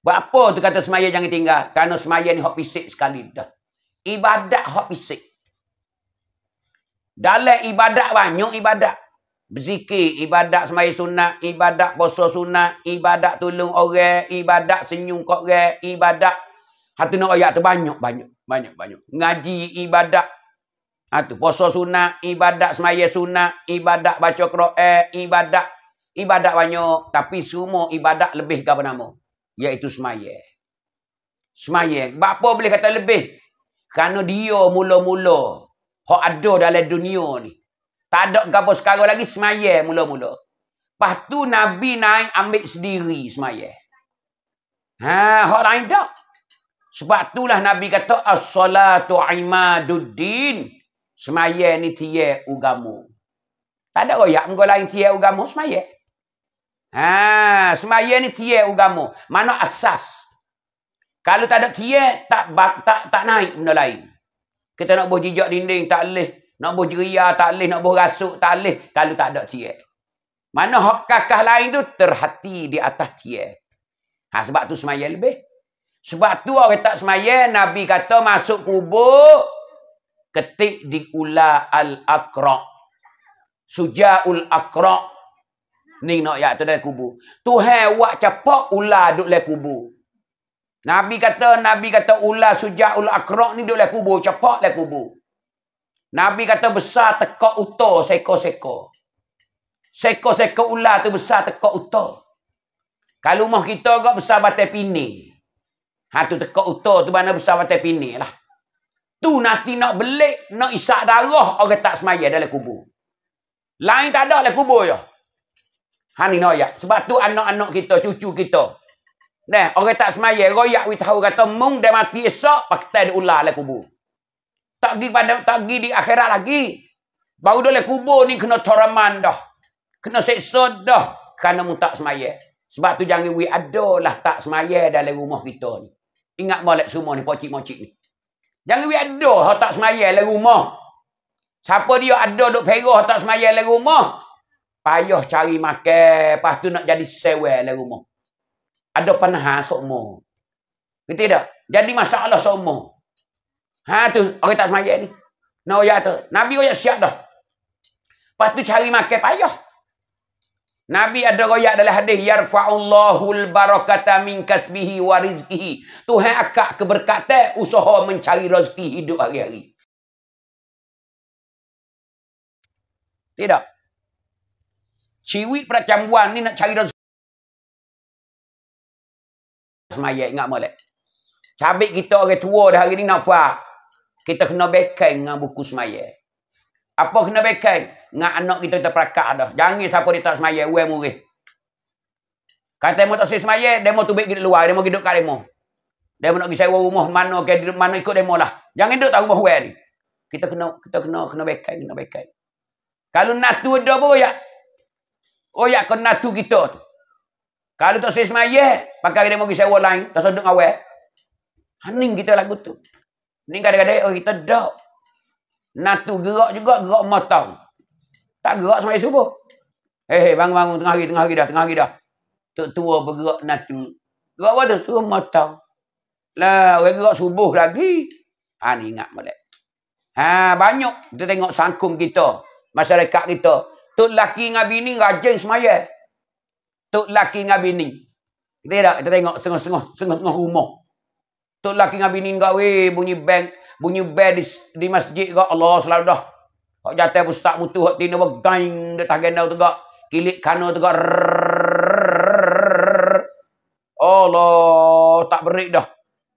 Buat apa tu kata semaya jangan tinggal? Kerana semayan ni hak fisik sekali dah. Ibadat hak fisik. Dalam ibadat banyak ibadat. Berzikir, ibadat semaya sunat, ibadat puasa sunat, ibadat tolong orang, ibadat senyum kat orang, ibadat hati nak ayat tu banyak banyak banyak banyak. Ngaji ibadat. Ha tu puasa sunat, ibadat semayan sunat, ibadat baca Quran, ibadat ibadat banyak tapi semua ibadat lebih ke nama iaitu semaya. Semaya. Bapa boleh kata lebih? Kerana dia mula-mula. Hak ada dalam dunia ni. Tak ada gapo sekarang lagi semaya mula-mula. Lepas tu Nabi naik ambil sendiri semaya. Ha, hak lain tak? Sebab itulah Nabi kata as-salatu imaduddin. Semaya ni tiye ugamu. Tak ada royak engkau lain tiye ugamu semaya. Ha, semaya ni tie ugamo. Mana asas? Kalau tak ada tie, tak, tak tak tak naik benda lain. Kita nak buh jijak dinding tak leh, nak buh jeria tak leh, nak buh rasuk tak leh kalau tak ada tie. Mana hak kakah lain tu terhati di atas tie. Ha, sebab tu semaya lebih. Sebab tu orang tak semaya, Nabi kata masuk kubur, ketik di ula al-akra. Sujaul akra' Ni nak yak tu dari kubur. Tuhan wak capak ular duduk dari kubur. Nabi kata, Nabi kata ular sujah ular akrok ni duduk dari kubur. Capak dari kubur. Nabi kata besar tekak utuh seko-seko. Seko-seko ular tu besar tekak utuh. Kalau rumah kita agak besar batai pinih. Ha tu tekak utuh tu mana besar batai pinih lah. Tu nanti nak belik, nak isak darah orang tak semaya dalam kubur. Lain tak ada dalam kubur je. Ya. Hani noya. Sebab tu anak-anak kita, cucu kita. Nah, orang tak semaya, royak we tahu kata mung dah mati esok pakai di ular lah kubur. Tak pergi pada tak pergi di akhirat lagi. Baru dah lah kubur ni kena toraman dah. Kena seksa dah kerana mu tak semaya. Sebab tu jangan we ada lah tak semaya dalam rumah kita ni. Ingat balik semua ni, pocik-mocik ni. Jangan we ada lah tak semaya dalam rumah. Siapa dia ada duk perah tak semaya dalam rumah, payah cari makan, lepas tu nak jadi sewe dalam rumah. Ada panahan sokmo. Gitu tak? Jadi masalah sokmo. Ha tu orang tak semaya ni. Nak no, ya tu. Nabi royak siap dah. Lepas tu cari makan payah. Nabi ada royak dalam hadis yarfa'ullahu al-barakata min kasbihi wa rizqihi. Tuhan akak keberkatan usaha mencari rezeki hidup hari-hari. Tidak. Ciwit percambuan ni nak cari rezeki. Semayak ingat malak. kita orang tua dah hari nak faham. Kita kena bekan dengan buku semayak. Apa kena bekan? Dengan anak kita kita perakak Jangan siapa dia tak semayak. Uang Kata dia tak si semayak, dia mau luar. Dia mau hidup kat dia. mau nak pergi sewa rumah mana, ke, ikut dia lah. Jangan duduk tak rumah uang Kita kena kita kena kena bekan, kena bekan. Kalau nak tu boleh, Royak kena tu kita tu. Kalau tak saya semaya, pakai kena pergi sewa lain, tak sedut dengan awal. Hening kita lagu tu. Ni kadang-kadang, oh kita dah. Natu gerak juga, gerak matang. Tak gerak semaya subuh. Hei, eh, eh, hey, bangun-bangun, tengah hari, tengah hari dah, tengah hari dah. Tok tua bergerak natu. Gerak apa tu? Suruh matau. Lah, orang gerak subuh lagi. Ha, ni ingat boleh. Ha, banyak kita tengok sangkum kita. Masyarakat kita. Tok laki dengan bini rajin semaya. Tok laki dengan bini. Kita tak? Kita tengok sengah-sengah. Sengah-sengah rumah. Tok laki dengan bini kau. Weh, bunyi bank. Bunyi bank di, di masjid kau. Allah selalu dah. Kau jatuh pustak mutu. Kau tina bergain. Dia tak gendau tu kau. Kilik kanu tu kau. Allah. Tak berik dah.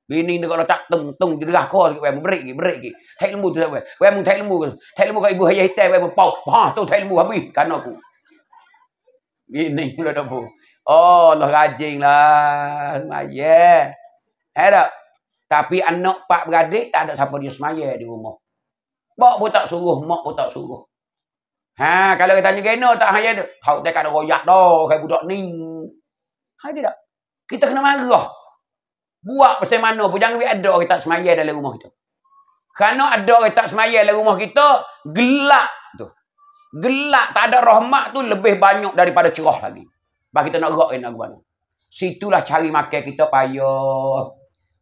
Bini dia kalau tak tung tung dia gerah kau sikit break lagi break lagi. Tak ilmu tu apa? Wei mung tak ilmu. Tak ilmu kau ibu hayah hitam wei pau. Ha tu tak ilmu habis kan aku. Bini pula dah pun. Oh Allah rajinlah semaya. Ada. Tapi anak pak beradik tak ada siapa dia semaya di rumah. Mak pun tak suruh, mak pun tak suruh. Ha kalau kita tanya gena tak hayah tu. Kau tak ada royak dah kau budak ni. Ha tidak. Kita kena marah. Buat macam mana pun jangan ada orang tak semaya dalam rumah kita. Kerana ada orang tak semaya dalam rumah kita, gelap tu. Gelap tak ada rahmat tu lebih banyak daripada cerah lagi. Sebab kita nak gerak nak mana. Situlah cari makan kita payah.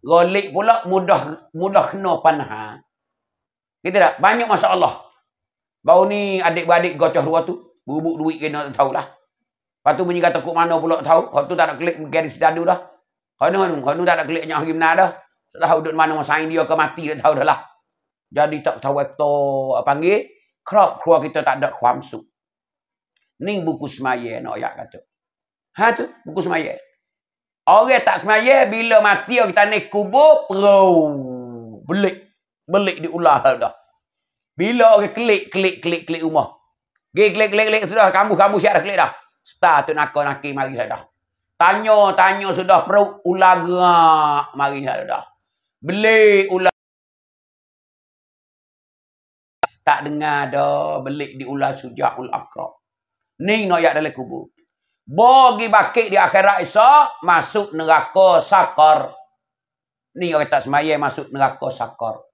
Golik pula mudah mudah kena panah. Kita ha? tak? Banyak masalah. Baru ni adik-beradik gocoh dua tu. Bubuk duit kena tak tahulah. Lepas tu bunyi kata kuk mana pula tahu. Kau tu tak nak klik garis dadu dah. Kau Hanu kau hanu tak nak keliknya hari benar dah. Tak tahu duduk mana masain dia ke mati, dia tahu dah lah. Jadi tak tahu waktu panggil, kerap keluar kita tak ada kuamsu. Ni buku semaya nak ayat kata. Ha tu, buku semaya. Orang tak semaya, bila mati orang kita naik kubur, perau. Belik. Belik di ulah dah. Bila orang klik, klik, klik, klik rumah. Gek klik, klik, klik, klik, sudah. Kamu, kamu siap dah klik dah. Start tu nak nak mari dah. Tanya-tanya sudah perut ulaga mari lah dah. Beli ulaga. Tak dengar dah beli di ular sujaul akrab. Ni nak yak dalam kubur. Bagi bakit di akhirat esok masuk neraka sakar. Ni orang tak semaya masuk neraka sakar.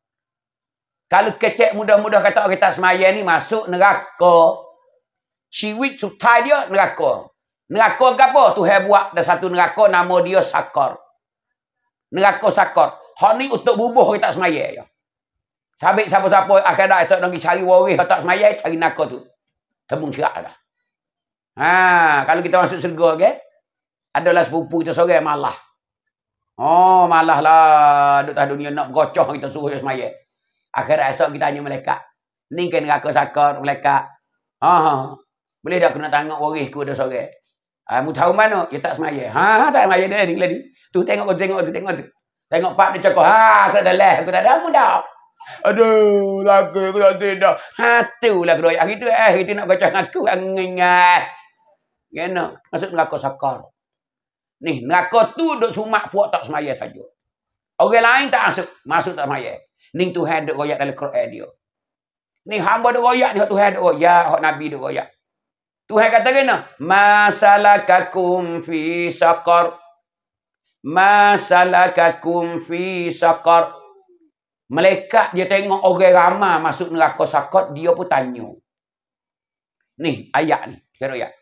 Kalau kecek mudah-mudah kata orang tak semaya ni masuk neraka. Ciwit sutai dia neraka. Neraka ke apa? Tuhan buat ada satu neraka nama dia Sakar. Neraka Sakar. Hak ni untuk bubuh kita semaya. Ya. Sabik siapa-siapa akan dah esok nanti cari waris atau tak semaya, cari neraka tu. Tembung cerak lah. Ha, kalau kita masuk ke, okay? adalah sepupu kita sorang malah. Oh, malah lah. Duduk dah dunia nak gocoh kita suruh dia semaya. Akhirat esok kita hanya melekat. Ni kan neraka sakar, melekat. Ha, ha, ha. Boleh tak aku nak tangan waris ku ada Ah, Kamu tahu mana? Dia ya, tak semaya. Ha, ha, tak semaya dia ni. Lady. Tu tengok tu, tengok tu, tengok tu. Tengok pap dia cakap, ha, aku dah, leh. Aku tak ada apa dah. Aduh, laku aku tak ada dah. Ha, tu lah kedua ayat. Itu eh, itu nak kacau aku. Ingat. Kena. Masuk neraka sakar. Ni, neraka tu duduk sumak puak tak semaya saja. Orang lain tak masuk. Masuk tak semaya. Ni Tuhan duduk royak dalam Quran dia. Ni hamba duduk royak ni. Tuhan duduk royak. Ya, Nabi duduk royak. Tuhan kata kena. Masalakakum fi saqar. Masalakakum fi saqar. Malaikat dia tengok orang ramah masuk neraka sakot, dia pun tanya. Ni ayat ni. Kira ayat.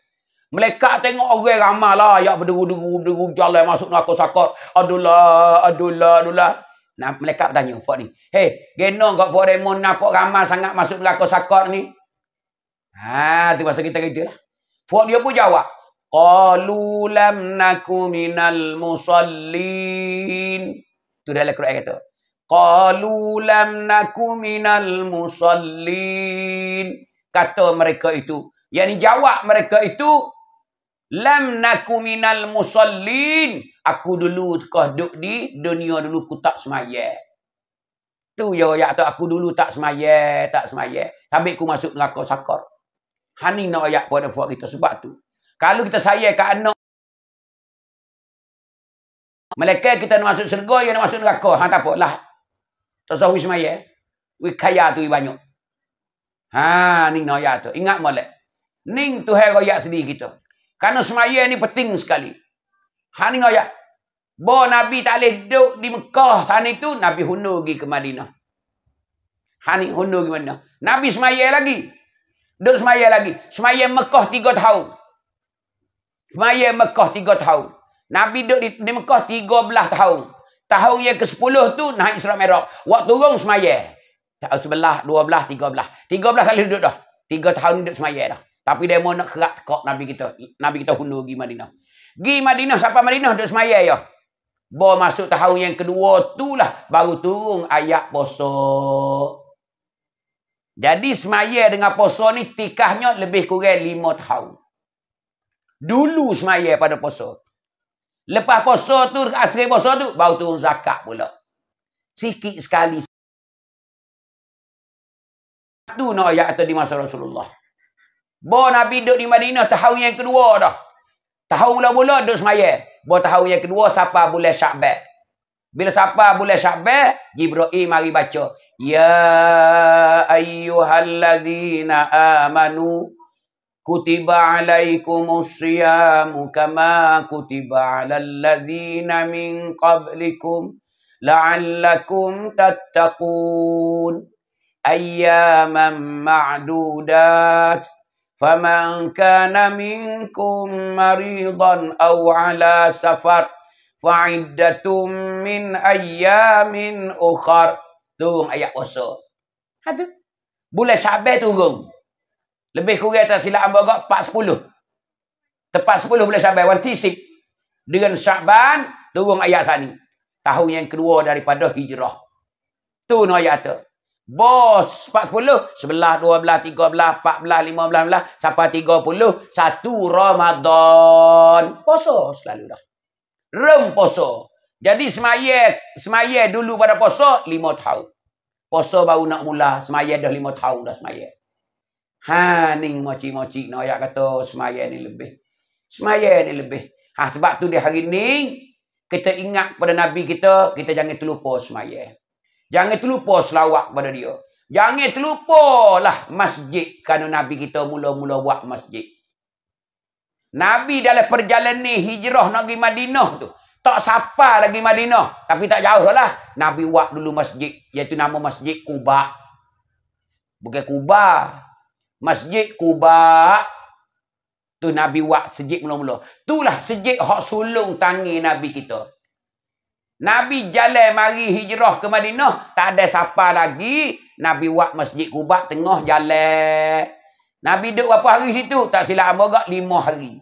Malaikat tengok orang ramah lah yang berderu-deru, berderu jalan masuk neraka sakot. Adulah, adulah, adulah. Nah, malaikat bertanya, Pak ni. Hei, gena kau Pak Raymond nampak ramai sangat masuk neraka sakot ni? Ha, tu masa kita kerja lah. Puan dia pun jawab. Qalu lam naku minal musallin. Tu dah Al-Quran kata. Qalu lam naku minal musallin. Kata mereka itu. Yang jawab mereka itu. Lam naku minal musallin. Aku dulu kau duduk di dunia dulu ku tak semaya. Tu yo ya, ya aku dulu tak semaya, tak semaya. Tapi aku masuk neraka sakar. Hani nak ayat pada fuak kita sebab tu. Kalau kita sayai ke anak. Mereka kita nak masuk syurga, yang nak masuk neraka. Ha, tak apa. Lah. Tak sahu ismaya. Wikaya tu banyak. Ha, ni nak ayat tu. Ingat malak. Ni tu hai royak sendiri kita. Karena semaya ni penting sekali. Hani nak ayat. Bawa Nabi tak boleh duduk di Mekah sana itu. Nabi hunuh pergi ke Madinah. Hani hunuh pergi Madinah. Nabi semaya lagi. Duk semaya lagi. Semaya Mekah tiga tahun. Semaya Mekah tiga tahun. Nabi duduk di, di Mekah tiga belah tahun. Tahun yang ke sepuluh tu naik Israq Merah. Waktu turun semaya. Tahun sebelah, dua belah, tiga belah. Tiga belah kali duduk dah. Tiga tahun duduk semaya dah. Tapi dia mau nak kerak kok Nabi kita. Nabi kita hundur pergi Madinah. Gi Madinah, siapa Madinah duduk semaya ya. Bawa masuk tahun yang kedua tu lah. Baru turun ayat bosok. Jadi semaya dengan poso ni tikahnya lebih kurang lima tahun. Dulu semaya pada poso. Lepas poso tu, asri poso tu, baru turun zakat pula. Sikit sekali. Satu no ayat atau di masa Rasulullah. Bo Nabi duduk di Madinah tahu yang kedua dah. Tahu mula-mula duduk semaya. Bo tahu yang kedua siapa boleh syakbat. Bila siapa boleh syabat, Jibril mari baca. Ya ayyuhalladzina amanu, kutiba alaikumusiyamu kama kutiba alalladzina min qablikum, la'allakum tattaqun ayyaman ma'dudat. Faman kana minkum maridan au ala safar fa'iddatum min ayyamin ukhar turun ayat puasa ha tu bulan syaban turun lebih kurang atas silap hamba agak 410 tepat 10 bulan syaban wan tisik dengan syaban turun ayat sani tahun yang kedua daripada hijrah tu no ayat tu Bos 40, 11, 12, 13, 14, 15, 15, sampai 30, satu Ramadan. Poso selalu dah rem poso. Jadi semaya semaya dulu pada poso lima tahun. Poso baru nak mula semaya dah lima tahun dah semaya. Ha ning moci moci noya kata semaya ni lebih. Semaya ni lebih. Ha sebab tu di hari ni kita ingat pada Nabi kita, kita jangan terlupa semaya. Jangan terlupa selawat pada dia. Jangan terlupa lah masjid kerana Nabi kita mula-mula buat masjid. Nabi dalam perjalanan ni hijrah nak pergi Madinah tu. Tak sapar lagi Madinah. Tapi tak jauh lah. Nabi buat dulu masjid. Iaitu nama masjid Kubak. Bukan Kubak. Masjid Kubak. Tu Nabi buat sejik mula-mula. Itulah sejik hak sulung tangi Nabi kita. Nabi jalan mari hijrah ke Madinah. Tak ada sapa lagi. Nabi buat masjid kubat tengah jalan. Nabi duduk berapa hari situ? Tak silap apa agak lima hari.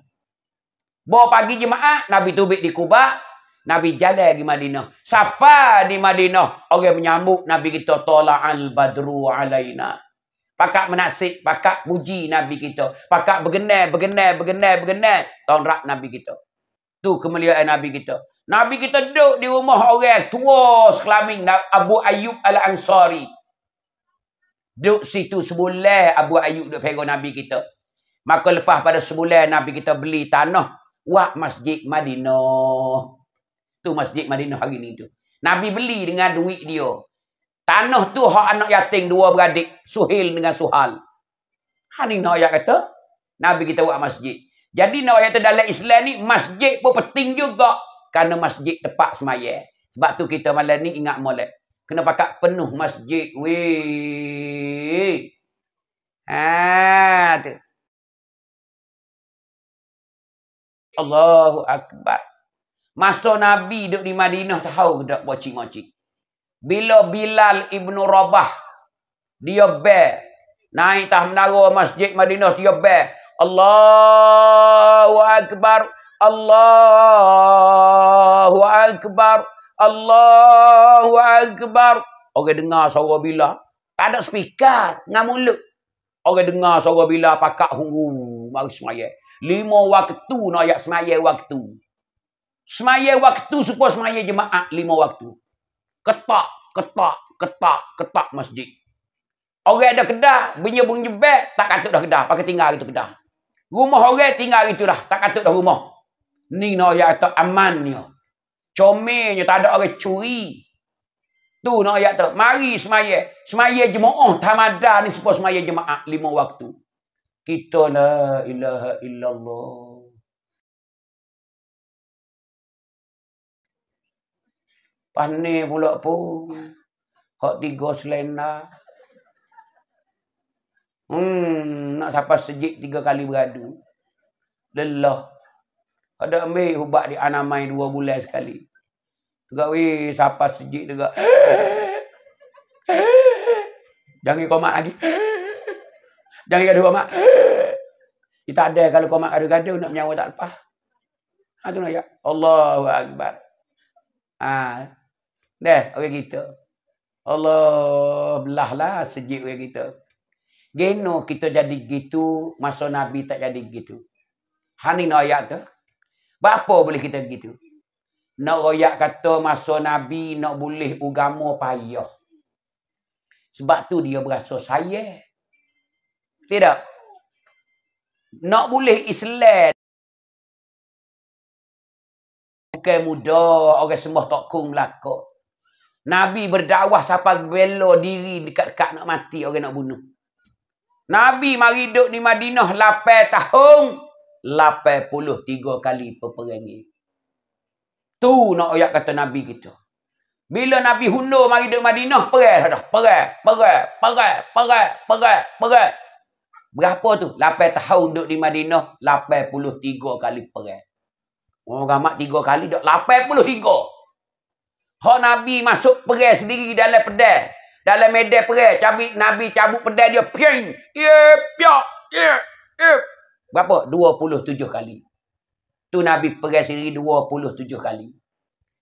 Bawa pagi jemaah, Nabi tubik di kubak. Nabi jalan di Madinah. Siapa di Madinah? Orang okay, menyambut Nabi kita. tola al badru alaina. Pakak menasik, pakak puji Nabi kita. Pakak bergenai, bergenai, bergenai, bergenai. Tuan rak Nabi kita. Tu kemuliaan Nabi kita. Nabi kita duduk di rumah orang tua sekelamin. Abu Ayyub al-Ansari. Duk situ sebulan Abu Ayub duk pegang Nabi kita. Maka lepas pada sebulan Nabi kita beli tanah. Wah Masjid Madinah. Tu Masjid Madinah hari ni tu. Nabi beli dengan duit dia. Tanah tu hak anak yatim dua beradik. Suhil dengan Suhal. Hari ni ayat kata. Nabi kita buat masjid. Jadi nak kata dalam Islam ni masjid pun penting juga. Kerana masjid tepat semaya. Sebab tu kita malam ni ingat molek kena pakat penuh masjid weh ha tu Allahu akbar masa nabi duduk di Madinah tahu dak bocik-mocik bila Bilal ibnu Rabah dia ber naik tah menara masjid Madinah dia ber Allahu akbar Allahu akbar Allahu Akbar. Orang dengar suara bila. Tak ada speaker. Dengan mulut. Orang dengar suara bila pakak huru. Mari semayah. Lima waktu nak ayat semayah waktu. Semayah waktu supaya semayah jemaah lima waktu. Ketak, ketak, ketak, ketak masjid. Orang ada kedah, bunyi-bunyi bek, tak katuk dah kedah. Pakai tinggal itu kedah. Rumah orang tinggal itu dah, tak katuk dah rumah. Ni nak ayat aman ni. Ya. Comelnya tak ada orang curi. Tu nak ayat tu. Mari semaya. Semaya jemaah. Tamada ni semua semaya jemaah. Lima waktu. Kita la ilaha illallah. Pani pula pun. Kok tiga selena. Hmm, nak sapa sejik tiga kali beradu. Lelah. Ada ambil hubak di anamai dua bulan sekali. Tengok, weh, siapa sejik juga. Jangan komat lagi. Jangan gaduh komat. Kita ada kalau komat ada gaduh nak menyawa tak lepas. Ha, tu nak ya. Allahu Akbar. Ha. Dah, orang kita. Allah belah lah sejik orang kita. Geno kita jadi gitu, masa Nabi tak jadi gitu. Hani nak ayat tu. Bapa boleh kita gitu? Nak royak kata masa Nabi nak boleh ugama payah. Sebab tu dia berasa saya. Tidak. Nak boleh Islam. Okay mudah. Orang semua tak kum laku. Nabi berdakwah sampai belo diri dekat-dekat nak mati orang nak bunuh. Nabi mari duduk di Madinah 8 tahun puluh tiga kali peperangan. Tu nak ayat kata Nabi kita. Bila Nabi Hundo mari dekat Madinah perang dah, perang, perang, perang, perang, perang, perang. Berapa tu? 8 tahun duduk di Madinah, tiga kali perang. Orang oh, mak 3 kali puluh tiga. Ha Nabi masuk perang sendiri dalam pedang. Dalam medan perang, Nabi cabut pedang dia ping. Ye, piak, ye, ye, Berapa? 27 kali. Tu Nabi perai sendiri 27 kali.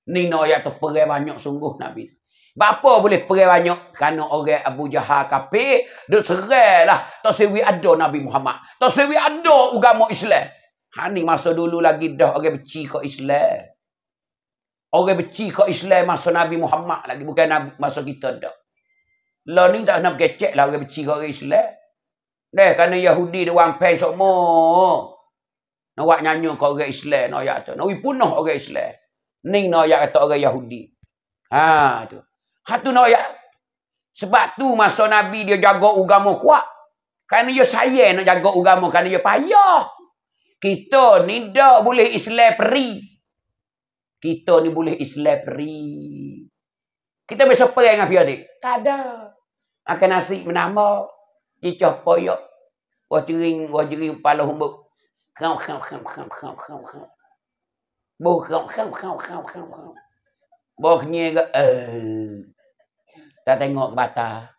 Ni nak ayat tu perai banyak sungguh Nabi. Bapa boleh perai banyak? Kerana orang Abu Jahal kapir, dia serai lah. Tak sewi ada Nabi Muhammad. Tak sewi ada agama Islam. Ha ni masa dulu lagi dah orang beci kau Islam. Orang beci kau Islam masa Nabi Muhammad lagi. Bukan Nabi, masa kita dah. Lah ni tak nak kecek lah orang beci kau Islam. Dah kerana Yahudi dia orang pen semua. Nak buat nyanyi ke orang Islam nak ayat tu. Nak punah orang Islam. Ning nak ayat kata orang Yahudi. Ha tu. Ha tu nak ayat. Sebab tu masa Nabi dia jaga agama kuat. Kerana dia sayang nak jaga agama kerana dia payah. Kita ni dah boleh Islam peri. Kita ni boleh Islam peri. Kita bisa perang dengan pihak dia. Tak ada. Makan nasi menambah. Cicah payak. Wah jering, wah jering kepala humbuk. Kau, kau, kau, kau, kau, kau, kau. Bawa kau, kau, kau, kau, kau, kau. Bawa kenyai ke, eh. Tak tengok ke mata.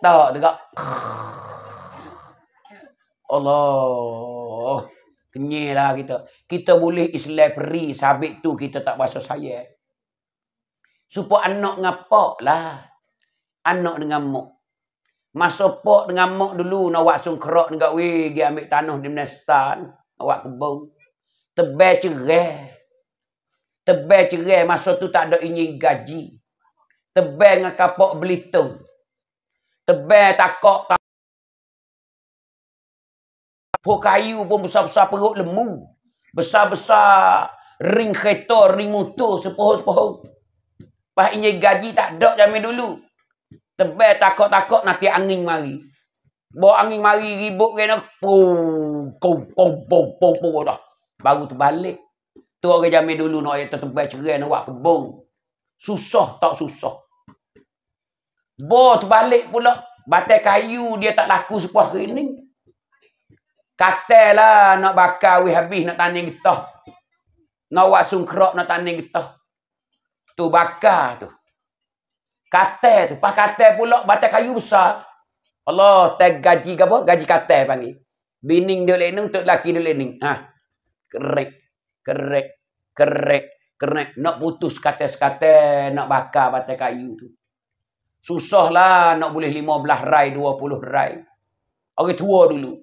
Tak, dia kak. Allah. Kenyai lah kita. Kita boleh islam peri sabit tu kita tak rasa saya. Supaya anak dengan pak lah. Anak dengan mak. Masuk pok dengan mak dulu. Nak buat sungkrok ni kat weh. Dia ambil tanah di menestan. Nak buat kebun. Tebel cerai. Tebel cerai. Masa tu tak ada ingin gaji. Tebel dengan kapok belitung. Tebel takok. Pok kayu pun besar-besar perut lemu. Besar-besar ring kereta, ring motor, sepohon-sepohon. Pas ingin gaji tak ada zaman dulu. Tebel takut-takut nanti angin mari. Bawa angin mari ribut kena. Pum, pum, pum, pum, pum, dah. Baru terbalik. Tu orang jamin dulu nak ayat tebel cerai nak buat kebong. Susah tak susah. Bawa terbalik pula. Batai kayu dia tak laku sepuluh hari ni. Katalah nak bakar wih habis nak tanding getah. Nak buat sungkrok nak tanding getah. Tu bakar tu. Katai tu. Pas katai pula, batas kayu besar. Allah, tag gaji ke apa? Gaji katai panggil. Bining dia lening, untuk lelaki dia lening. Ha. Kerek. Kerek. Kerek. Kerek. Nak putus katai-sekatai, nak bakar batas kayu tu. lah. nak boleh lima belah rai, dua puluh rai. Orang tua dulu.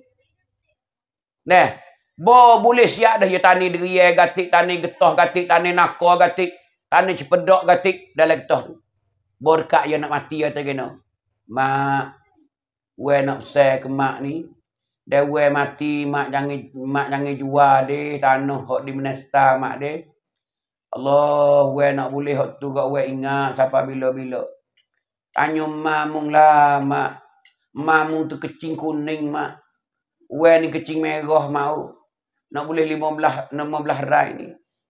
Nah, Bo boleh siap dah ya tani deria gatik, tani getah gatik, tani nakor gatik, tani cepedok gatik dalam getah tu. Borkak yang nak mati atau kena. Mak. we nak sel ke mak ni. Dia we mati. Mak jangan mak jangan jual dia. Tanah hok di menesta mak dia. Allah. we nak boleh hok tu. we ingat siapa bila-bila. Tanya mak mung lah mak. Mak mung tu kecing kuning mak. We ni kecing merah mau. Nak boleh lima belah, lima belah rai ni.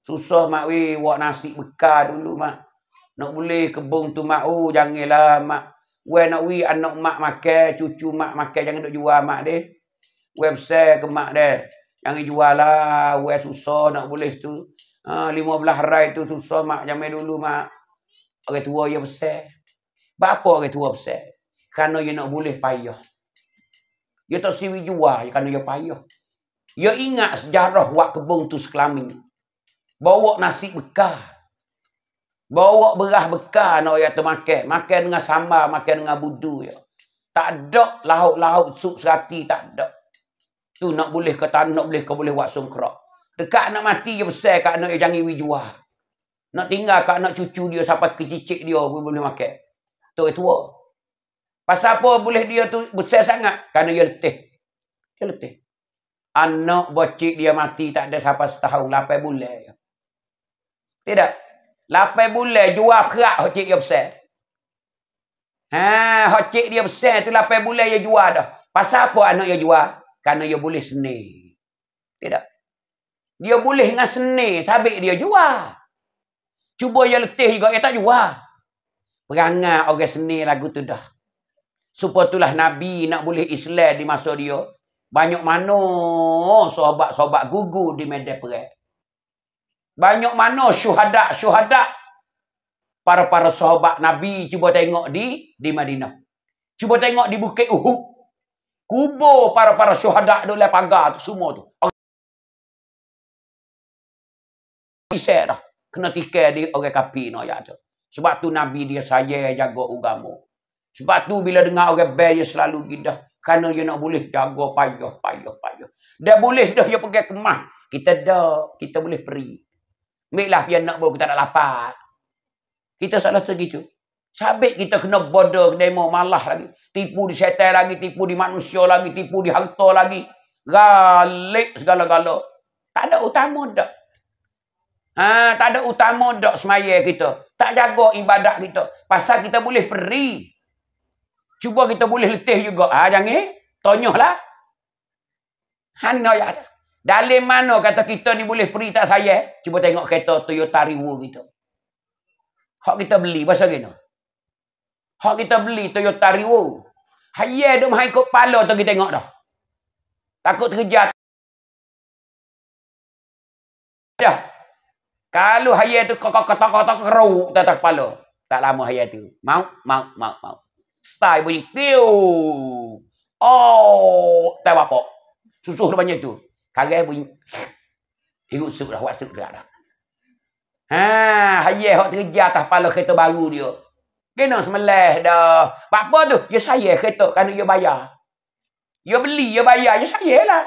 Susah mak we, Wak nasi bekal dulu mak. Nak boleh kebong tu mak, oh janganlah mak. Wei nak wi anak mak makan, cucu mak makan, jangan duk jual mak deh. Wei besar ke mak deh. Jangan jual lah, wei susah nak boleh tu. Ha, lima belah harai tu susah mak, jamin dulu mak. Orang tua yang besar. Bapa orang tua besar? Kerana dia nak boleh payah. Dia tak siwi jual kerana dia payah. Dia ingat sejarah wak kebong tu sekelamin. Bawa nasi bekah. Bawa beras bekal nak orang tu makan. Makan dengan sambal, makan dengan budu. Ya. Tak ada lauk-lauk sup serati, tak ada. Tu nak boleh ke tak nak boleh ke boleh buat sungkrak. Dekat nak mati je besar kat nak yang jangan wijua. Nak tinggal kat anak cucu dia sampai kecicik dia pun boleh makan. Tu itu. Pasal apa boleh dia tu besar sangat? Kerana dia letih. Dia letih. Anak bocik dia mati tak ada siapa setahun, lapan bulan. Tidak. Lapan bulan jual kerak hak cik dia besar. Ha, hak cik dia besar tu lapan bulan dia jual dah. Pasal apa anak dia jual? Karena dia boleh seni. Tidak. Dia boleh dengan seni, sabik dia jual. Cuba dia letih juga, dia tak jual. Perangai orang seni lagu tu dah. Supa itulah Nabi nak boleh Islam di masa dia. Banyak mana oh, sahabat-sahabat gugur di medan perang. Banyak mana syuhadat-syuhadat para-para sahabat Nabi cuba tengok di di Madinah. Cuba tengok di Bukit Uhud. Kubur para-para syuhadat duk lepas pagar tu semua tu. Isai dah. Kena tikai di orang kapi no ya tu. Sebab tu Nabi dia saya jaga ugamu. Sebab tu bila dengar orang bel dia selalu gidah. Kerana dia nak boleh jaga payah, payah, payah. Dia boleh dah dia pergi kemah. Kita dah, kita boleh free. Baiklah, biar nak buat, kita nak lapar. Kita salah segitu. Sabit kita kena bodoh, demo, malah lagi. Tipu di setan lagi, tipu di manusia lagi, tipu di harta lagi. Galik segala-gala. Tak ada utama dah. Ha, tak ada utama dah semaya kita. Tak jaga ibadat kita. Pasal kita boleh peri. Cuba kita boleh letih juga. Ha, jangan. Eh? Tanyalah. Hanya ya dah. Dalam mana kata kita ni boleh free tak saya? Eh? Cuba tengok kereta Toyota Rewo kita. Hak kita beli bahasa gini. Hak kita beli Toyota Rewo. Hayat dia mahu ikut pala tu kita tengok dah. Takut terkejar. Dah. Kalau hayat tu kau kata kata keruk tak kepala. Tak lama hayat tu. Mau, mau, mau, mau. Style bunyi. Piu. Oh, tak apa-apa. Susuh dia banyak tu. Harai pun ikut sup dah, wasup dah dah. Ha, hayah hok kerja atas kepala kereta baru dia. Kena semelih dah. Bak apa tu? Ya saya kereta kan dia bayar. Dia ya beli, dia ya bayar, ya saya lah.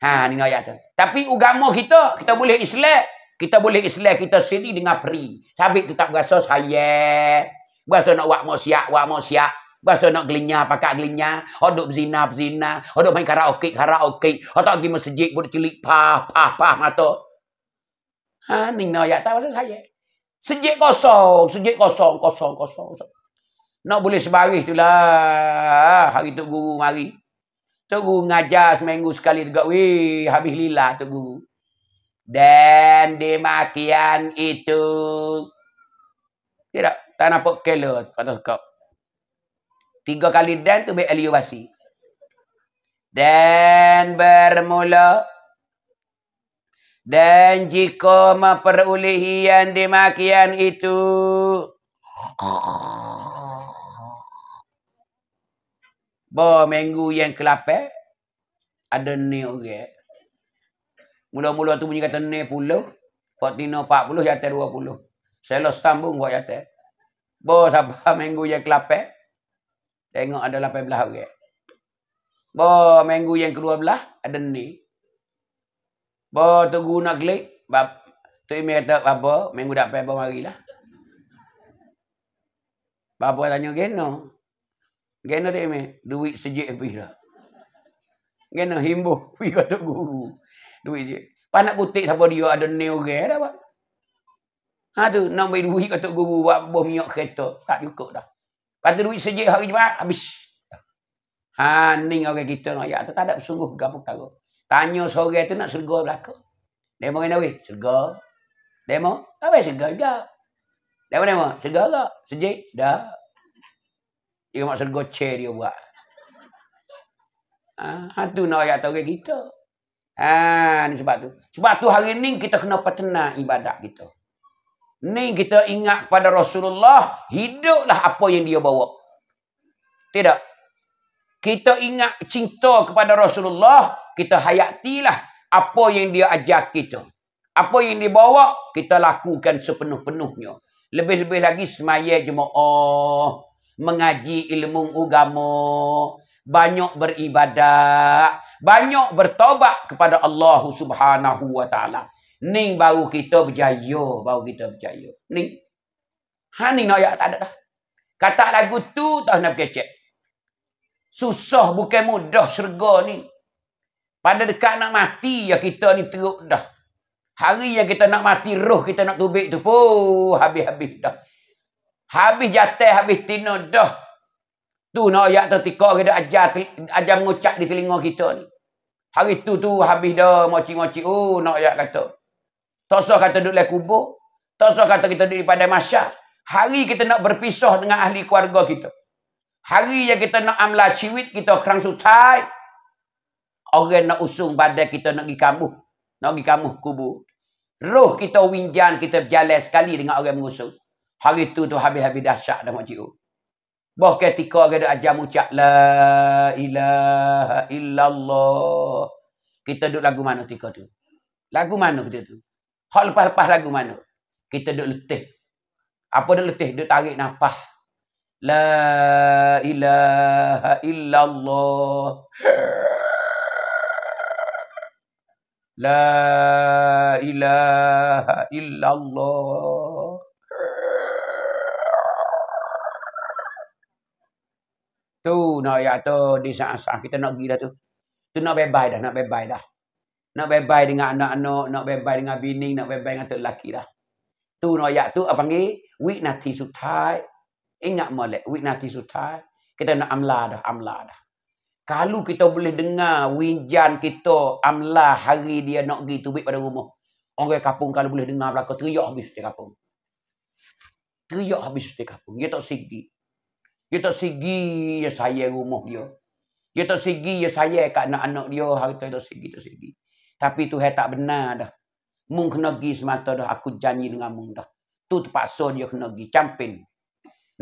Ha, ni ayat tu. Tapi agama kita, kita boleh Islam, kita boleh Islam kita sini dengan free. Sabik tetap berasa saya. Berasa nak buat maksiat, buat maksiat. Basta nak gelinya, pakai gelinya. Orang duduk berzina, berzina. Orang duduk main karaoke, karaoke. Orang tak pergi masjid, budak cilik, pah, pah, pah, mata. Ha, ni nak ayat tak pasal saya. Sejik kosong, sejik kosong, kosong, kosong. kosong. Nak boleh sebaris tu lah. Hari tu guru mari. Tok guru ngajar seminggu sekali juga. Weh, habis lila tok guru. Dan demakian itu. Tidak, tak nampak kelot. Lah, Kata kau. Tiga kali dan tu baik aliyu basi. Dan bermula. Dan jika memperolehi yang demakian itu. Bawa minggu yang kelapa. Ada ni orang. Okay. Mula-mula tu bunyi kata ni puluh. Fatina empat puluh, jatah dua puluh. Saya lah setambung buat jatah. Bawa sabar minggu yang kelapa. Tengok ada belah orang. Ba minggu yang ke belah ada ni. Ba tu nak klik. Ba tu email tak apa, minggu dak pergi marilah. Ba apa tanya geno. Geno dia email, duit sejak habis dah. Geno himbo pi kat guru. Duit je. Pas nak kutik siapa dia ada ni orang dah ba. Ha tu nak bagi duit kat guru buat bom minyak kereta, tak cukup dah. Kata duit sejak hari Jumaat habis. Ha ning orang kita nak ayat tak ada bersungguh gapo perkara. Tanya sore itu nak surga belaka. Demo kena weh, surga. Demo, apa surga juga. Demo demo, surga tak? Sejik dah. Dia mak surga che dia buat. Ha, ha, tu nak ayat orang kita. Ha ni sebab tu. Sebab tu hari ni kita kena pertenang ibadat kita. Ni kita ingat kepada Rasulullah, hiduplah apa yang dia bawa. Tidak. Kita ingat cinta kepada Rasulullah, kita hayatilah apa yang dia ajak kita. Apa yang dia bawa, kita lakukan sepenuh-penuhnya. Lebih-lebih lagi semaya jemaah, mengaji ilmu agama, banyak beribadah, banyak bertobat kepada Allah Subhanahu wa taala. Ni baru kita berjaya. Baru kita berjaya. Ni. Ha ni nak ayat tak ada dah. Kata lagu tu tak nak kecek. Susah bukan mudah syurga ni. Pada dekat nak mati ya kita ni teruk dah. Hari yang kita nak mati roh kita nak tubik tu pun habis-habis dah. Habis jatuh, habis tino dah. Tu nak ayat tertika kita ajar, ajar mengucap di telinga kita ni. Hari tu tu habis dah, mochi-mochi. Oh, nak ayat kata. Tak usah kata duduk di kubur. Tak usah kata kita duduk di padang masyar. Hari kita nak berpisah dengan ahli keluarga kita. Hari yang kita nak amla ciwit kita kerang sutai. Orang nak usung pada kita nak pergi kambuh. Nak pergi kambuh kubur. Roh kita winjan, kita berjalan sekali dengan orang mengusung. Hari itu tu habis-habis dahsyat dah makcik. Bah oh. ketika orang duduk ajar mucak. La ilaha illallah. Kita duduk lagu mana ketika tu? Lagu mana ketika tu? Hak lepas-lepas lagu mana? Kita duduk letih. Apa dia letih? Dia tarik nafas. La ilaha illallah. La ilaha illallah. Tu nak ayat tu di saat-saat kita nak gila tu. Tu nak bebas dah, nak bebas dah. Nak bye dengan anak-anak, nak bye dengan bini, nak bye dengan tok lelaki dah. Tu nak ayat tu apa panggil? Week nanti sutai. Ingat molek, week nanti sutai. Kita nak amla dah, amla dah. Kalau kita boleh dengar winjan kita amla hari dia nak pergi tubik pada rumah. Orang kapung kalau boleh dengar belaka, teriak habis setiap kapung. Teriak habis setiap kapung. Dia tak sigi. Dia tak sigi ya saya rumah dia. Dia tak sigi ya saya kat anak-anak dia. Hari tu dia tak sigi, tak sigi. Tapi Tuhan tak benar dah. Mung kena pergi semata dah. Aku janji dengan mung dah. Tu terpaksa dia kena pergi. Campin.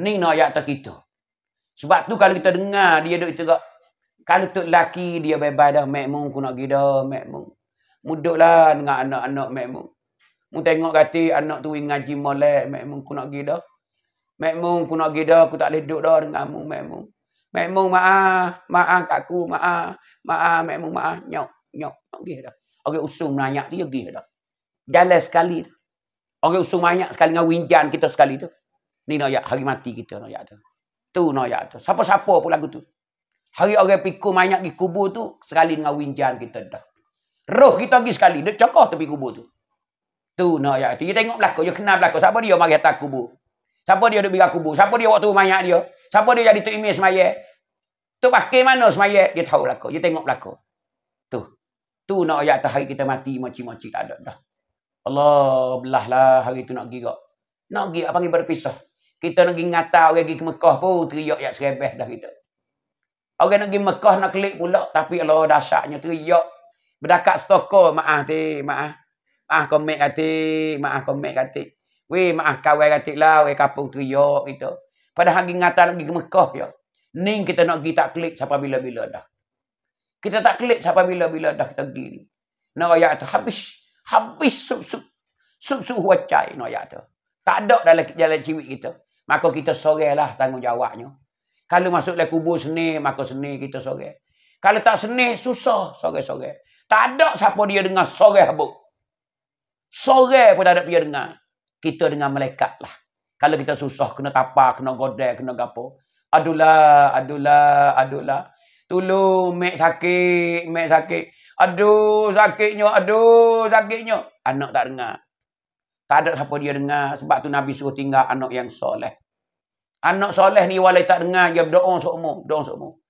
Ni nak ayat tak kita. Sebab tu kalau kita dengar dia duduk tegak. Kalau tu laki dia bebas dah. Mek mung aku nak pergi dah. Mek mung. Muduklah dengan anak-anak mek mung. Mung tengok kata anak tu ngaji molek. Mek mung aku nak pergi dah. Mek mung aku nak pergi dah. Aku tak boleh duduk dah dengan mung mek mung. Mek mung maaf. Ah, maaf ah, kat aku. Maaf. Ah, maaf mek mung maaf. Nyok. Nyok. Nyok. Nyok. Nyok. Orang usung banyak tu pergi dah. Dalam sekali tu. Orang usung banyak sekali dengan winjan kita sekali tu. Ni nak hari mati kita nak ya tu. Tu nak ya tu. Siapa-siapa pun lagu tu. Hari orang pikul banyak di kubur tu, sekali dengan winjan kita dah. Roh kita pergi sekali. Dia cokoh tepi kubur tu. Tu nak ya tu. Dia tengok belakang. Dia kenal belakang. Siapa dia mari atas kubur. Siapa dia duduk bila kubur. Siapa dia waktu banyak dia. Siapa dia jadi tu imej semaya. Tu pakai mana semaya. Dia tahu belakang. Dia tengok belakang. Tu nak ayat atas hari kita mati, moci-moci tak ada dah. Allah belah lah hari tu nak pergi kak. Nak pergi apa panggil berpisah. Kita nak pergi ngata orang pergi ke Mekah pun teriak yang serebeh dah kita. Orang nak pergi Mekah nak klik pula. Tapi Allah dasarnya teriak. Berdakat stoko, maaf ah, ti, maaf. Ah. Maaf ah, komik kati, maaf komik kati. Weh, maaf kawai kati lah, weh kapung teriak kita. Padahal pergi ngata nak pergi ke Mekah ya. Ning kita nak pergi tak klik sampai bila-bila dah. Kita tak klik sampai bila-bila dah kita pergi ni. Naraya tu habis. Habis sup-sup. Sup-sup wacai naraya tu. Tak ada dalam jalan ciwik kita. Maka kita sorelah tanggungjawabnya. Kalau masuk dalam kubur seni, maka seni kita sore. Kalau tak seni, susah sore-sore. Tak ada siapa dia dengar sore habuk. Sore pun tak ada dia dengar. Kita dengan melekat lah. Kalau kita susah, kena tapak, kena godek, kena gapo. Adulah, adulah, adulah. Tolong mek sakit, mek sakit. Aduh sakitnya, aduh sakitnya. Anak tak dengar. Tak ada siapa dia dengar. Sebab tu Nabi suruh tinggal anak yang soleh. Anak soleh ni walaupun tak dengar, dia berdoa seumur. Doa seumur.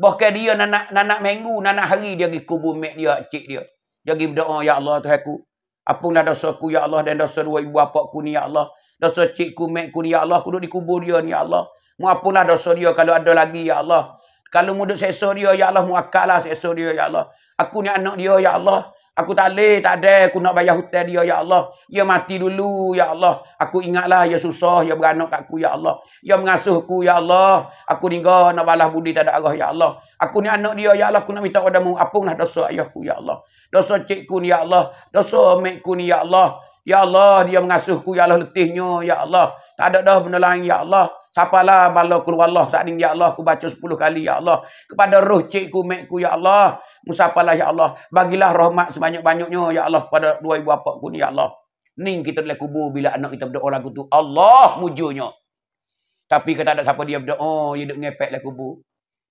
Bahkan dia nanak, nanak minggu, nanak hari dia pergi kubur mek dia, cik dia. Dia pergi berdoa, Ya Allah tu aku. Apunlah dosa aku, Ya Allah. Dan dosa dua ibu bapa aku ni, Ya Allah. Dosa cikku, mekku ni, Ya Allah. Kudu dikubur dia ni, Ya Allah. Mau apunlah dosa dia kalau ada lagi, Ya Allah. Kalau muda seso dia, ya Allah, muakkalah seso dia, ya Allah. Aku ni anak dia, ya Allah. Aku tak boleh, tak ada. Aku nak bayar hutang dia, ya Allah. Dia mati dulu, ya Allah. Aku ingatlah, dia susah, dia beranak kat aku, ya Allah. Dia mengasuhku, ya Allah. Aku tinggal, nak balas budi, tak ada arah, ya Allah. Aku ni anak dia, ya Allah. Aku nak minta kepada mu. Apunlah dosa ayahku, ya Allah. Dosa cikku ni, ya Allah. Dosa amikku ni, ya Allah. Ya Allah, dia mengasuhku, ya Allah, letihnya, ya Allah. Tak ada dah benda lain, ya Allah. Siapalah balakul wallah. Saat ini, Ya Allah, ku baca 10 kali, Ya Allah. Kepada roh cikku, mekku, Ya Allah. Musapalah, Ya Allah. Bagilah rahmat sebanyak-banyaknya, Ya Allah. Kepada dua ibu bapakku ni, Ya Allah. ning kita boleh kubur bila anak kita berdoa lagu tu. Allah mujunya Tapi kata ada siapa dia berdoa, oh, dia duduk ngepek lah kubur.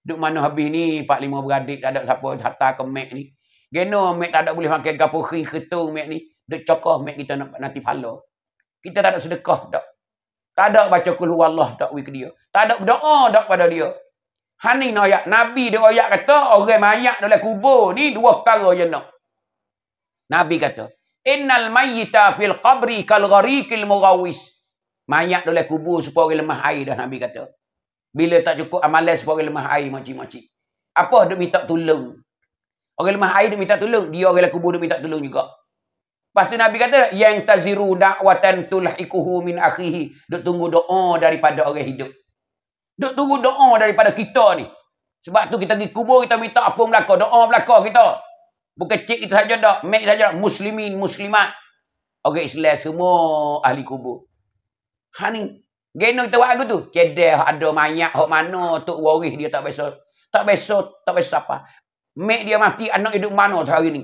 Duduk mana habis ni, pak lima beradik, tak ada siapa hatta ke mek ni. Geno mek tak ada boleh pakai gapuh kering ketung mek ni. Duduk cokoh mek kita nak nanti pala. Kita tak ada sedekah tak. Tak ada baca kul Allah takwi ke dia. Tak ada berdoa tak pada dia. Hani nak ayat nabi dia ayat kata orang mayat dalam kubur ni dua perkara je nak. Nabi kata, "Innal mayyita fil qabri kal ghariqil mughawis." Mayat dalam kubur supaya orang lemah air dah nabi kata. Bila tak cukup amalan supaya orang lemah air macam-macam. Apa dia minta tolong? Orang lemah air dia minta tolong, dia orang dalam kubur dia minta tolong juga. Pastu Nabi kata yang taziru da'watan tulhiquhu min akhihi. Dok tunggu doa daripada orang hidup. Dok tunggu doa daripada kita ni. Sebab tu kita pergi kubur kita minta apa belaka, doa belaka kita. Bukan cik kita saja dak, mek saja dak muslimin muslimat. Orang Islam semua ahli kubur. Ha ni. Geno kita buat aku tu. Kedah ada mayat hok mana tu waris dia tak biasa. Tak biasa, tak biasa apa. Mek dia mati anak hidup mana hari ni?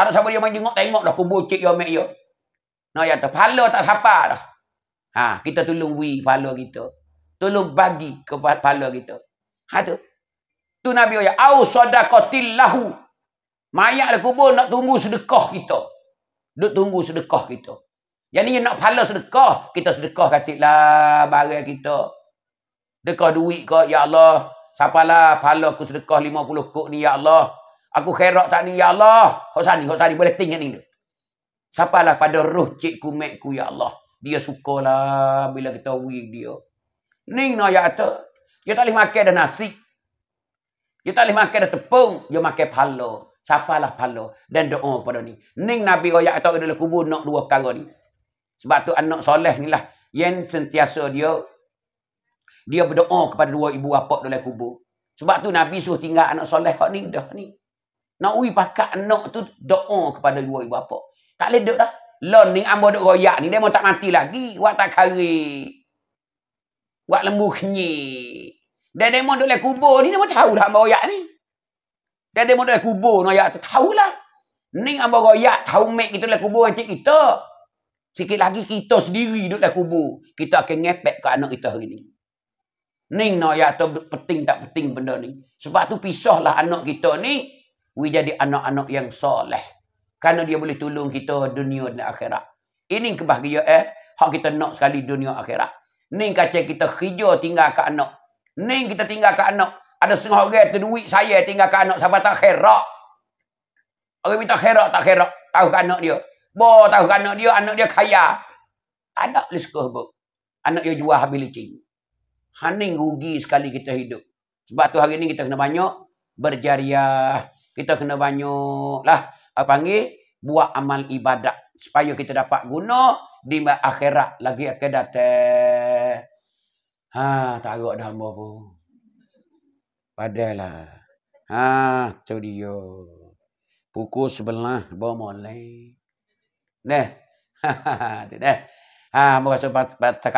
Tak ada siapa dia main jenguk, tengok dah kubur cik yang mek yo. Nak yang tu, tak siapa dah. Ha, kita tolong wi pala kita. Tolong bagi ke pala kita. Ha tu. Tu Nabi Oya. Au sadaqatil lahu. Mayak dah kubur nak tunggu sedekah kita. Duk tunggu sedekah kita. Yang ni nak pala sedekah. Kita sedekah katiklah barang kita. Dekah duit kau, Ya Allah. Siapalah pala aku sedekah lima puluh kuk ni, Ya Allah. Aku kherak tak ni. Ya Allah. Kau sani, kau sani. Boleh tinggal ni. Sapalah pada roh cikku, mekku. Ya Allah. Dia sukalah bila kita wik dia. Ni nak ya kata. Dia tak boleh makan ada nasi. Dia tak boleh makan ada tepung. Dia makan pala. Sapalah pala. Dan doa pada ni. Ni Nabi kau oh, ya kata dalam kubur nak dua kali ni. Sebab tu anak soleh ni lah. Yang sentiasa dia. Dia berdoa kepada dua ibu bapa dalam kubur. Sebab tu Nabi suruh tinggal anak soleh kau ni dah ni. Nak ui pakat anak tu doa oh kepada dua ibu bapa. Tak leh duduk dah. Lon ni ambo duduk royak ni. Dia mau tak mati lagi. Wak tak kari. Wak lembu kenyi. Dan dia mau duduk dalam kubur ni. Dia mau tahu dah ambo royak ni. Dan dia mau duduk dalam kubur ni. Royak tu. Tahulah. Ni ambo royak. Tahu mek kita dalam kubur encik kita. Sikit lagi kita sendiri duduk dalam kubur. Kita akan ngepek ke anak kita hari ni. Ning no ya tu penting tak penting benda ni. Sebab tu pisahlah anak kita ni We jadi anak-anak yang soleh. Karena dia boleh tolong kita dunia dan akhirat. Ini kebahagiaan eh. Hak kita nak sekali dunia akhirat. Ni kacau kita hijau tinggal ke anak. Ni kita tinggal ke anak. Ada setengah orang tu duit saya tinggal ke anak. Sampai tak herak. Orang minta herak tak herak. Tahu ke anak dia. Bo tahu ke anak dia. Anak dia kaya. Anak dia suka bu. Anak dia jual habis licin. Haning rugi sekali kita hidup. Sebab tu hari ini kita kena banyak berjariah kita kena banyak lah apa panggil buat amal ibadat supaya kita dapat guna di akhirat lagi akhirat ha tak ada dah hamba pun padahlah ha tu dia pukul sebelah bawa molai neh ha deh ha hamba rasa bat,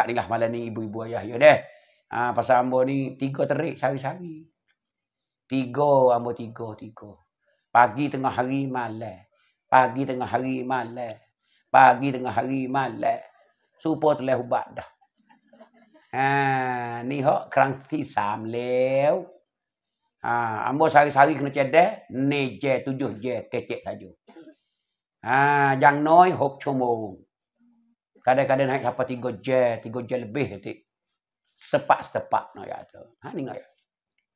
ni lah malam ni ibu-ibu ayah ya deh ha pasal hamba ni tiga terik sehari-hari tiga hamba tiga tiga Pagi tengah hari malam. Pagi tengah hari malam. Pagi tengah hari malam. Supaya telah ubat dah. Ha, ni hak kerang tisam lew. Ha, ambo sehari-hari kena cedek. Ni je, tujuh je, kecek saja. Ha, yang noi, hok cumung. Kadang-kadang naik sampai tiga je, tiga je lebih. Tik. Sepak-sepak. No, ya, tu. Ha, ni no, ya.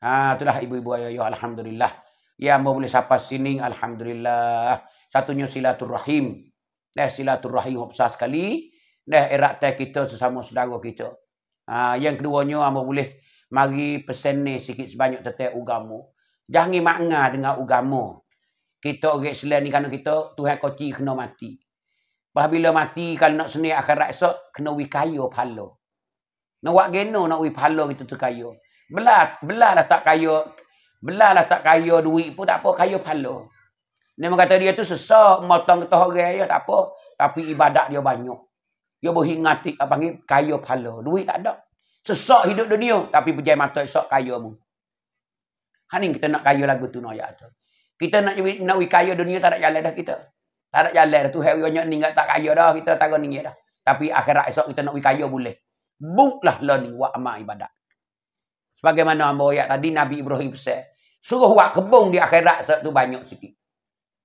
Ha, itulah ibu-ibu ayah. Alhamdulillah. Ya, mau boleh sapa sining, Alhamdulillah. Satunya silaturrahim. Dah silaturrahim hapsah sekali. Dah erat teh kita sesama saudara kita. Ha, yang keduanya, amba boleh mari pesen ni sikit sebanyak tetap ugamu. Jangan makna dengan ugamu. Kita orang Islam ni kerana kita, Tuhan koci kena mati. Bila mati, kalau nak seni akhirat esok, kena wikayo pahala. Nak buat geno nak wikayo pahala kita tu kaya. Belah, belah dah tak kaya Belalah tak kaya duit pun tak apa, kaya pahala. Dia kata dia tu sesak, motong ketah orang ya tak apa, tapi ibadat dia banyak. Dia berhingati apa panggil kaya pahala, duit tak ada. Sesak hidup dunia tapi berjaya mata esok kaya mu. Hanin kita nak kaya lagu tu noya tu. Kita nak nak kaya dunia tak ada jalan dah kita. Tak ada jalan dah tu hari banyak ni tak kaya dah kita tak ada ni dah. Tapi akhirat esok kita nak kaya boleh. Buklah learning wa amal ibadat. Sebagaimana ambil ayat tadi Nabi Ibrahim pesan. Suruh buat kebun di akhirat esok tu banyak sikit.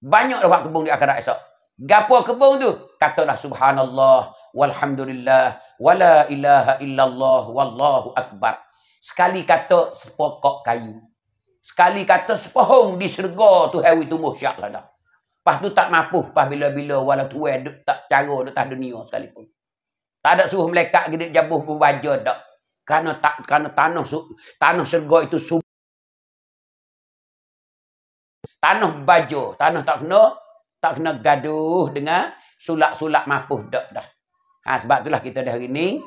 Banyak buat kebun di akhirat esok. Gapo kebun tu? Katalah subhanallah, walhamdulillah, wala ilaha illallah, wallahu akbar. Sekali kata sepokok kayu. Sekali kata sepohong di syurga tu hewi tumbuh syaklah dah. Pas tu tak mampu pas bila-bila wala tuwe tak cara dekat dunia sekalipun. Tak ada suruh melekat gede jabuh pun baja dak. Karena tak karena tanah tanah syurga itu sub tanah baju, tanah tak kena tak kena gaduh dengan sulak-sulak mapuh dak dah. Ha sebab itulah kita dah hari ni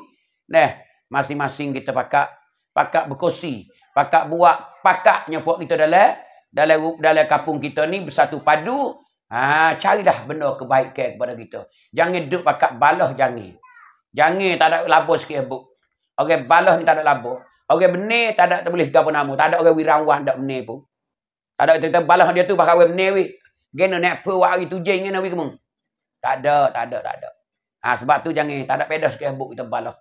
neh masing-masing kita pakak pakak berkosi, pakak buat pakaknya buat kita dalam dalam dalam kampung kita ni bersatu padu. Ha carilah benda kebaikan kepada kita. Jangan duduk pakak balah jangan. Jangan tak ada labuh sikit buk. Orang balah ni tak ada labo. Orang benih tak ada tak boleh gapo nama. Tak ada orang wirawah tak benih pun. Tak ada kita balah dia tu bakal orang benih weh. Gena nak apa wak hari tujuh ngena weh kemung. Tak ada, tak ada, tak ada. Ha, sebab tu jangan tak ada pedas sikit habuk kita balah.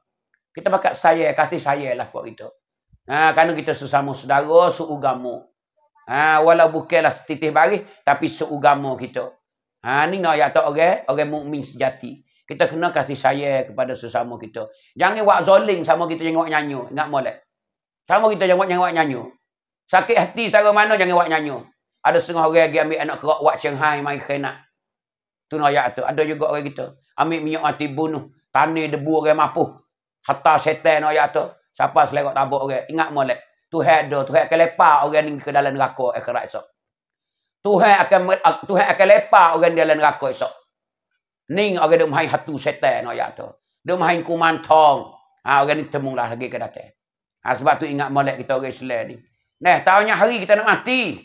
Kita pakat saya, kasih saya lah buat kita. Ha, kerana kita sesama saudara, seugama. Ha, walau bukanlah setitih baris, tapi seugama kita. Ha, ni nak ayat tak orang, orang mu'min sejati. Kita kena kasih sayang kepada sesama kita. Jangan buat zoling sama kita yang buat nyanyu. Ingat boleh. Sama kita yang buat jangan nyanyu. Sakit hati secara mana jangan buat nyanyu. Ada setengah orang lagi ambil anak kerak buat Shanghai main khenak. Itu ayat tu. Ada juga orang kita. Ambil minyak mati bunuh. Tani debu orang mapuh. Hatta setan ayat tu. Siapa selerok tabuk orang. Ingat boleh. Tuhan ada. Tuhan akan lepak orang ni ke dalam neraka akhirat esok. Tuhan akan Tuhan akan lepak orang di dalam neraka esok. Ning orang dia main hatu setan ayat tu. Dia main kuman tong. Ha, orang ni temunglah lagi ke datang. Ha, sebab tu ingat molek kita orang Islam ni. Nah, tahunya hari kita nak mati.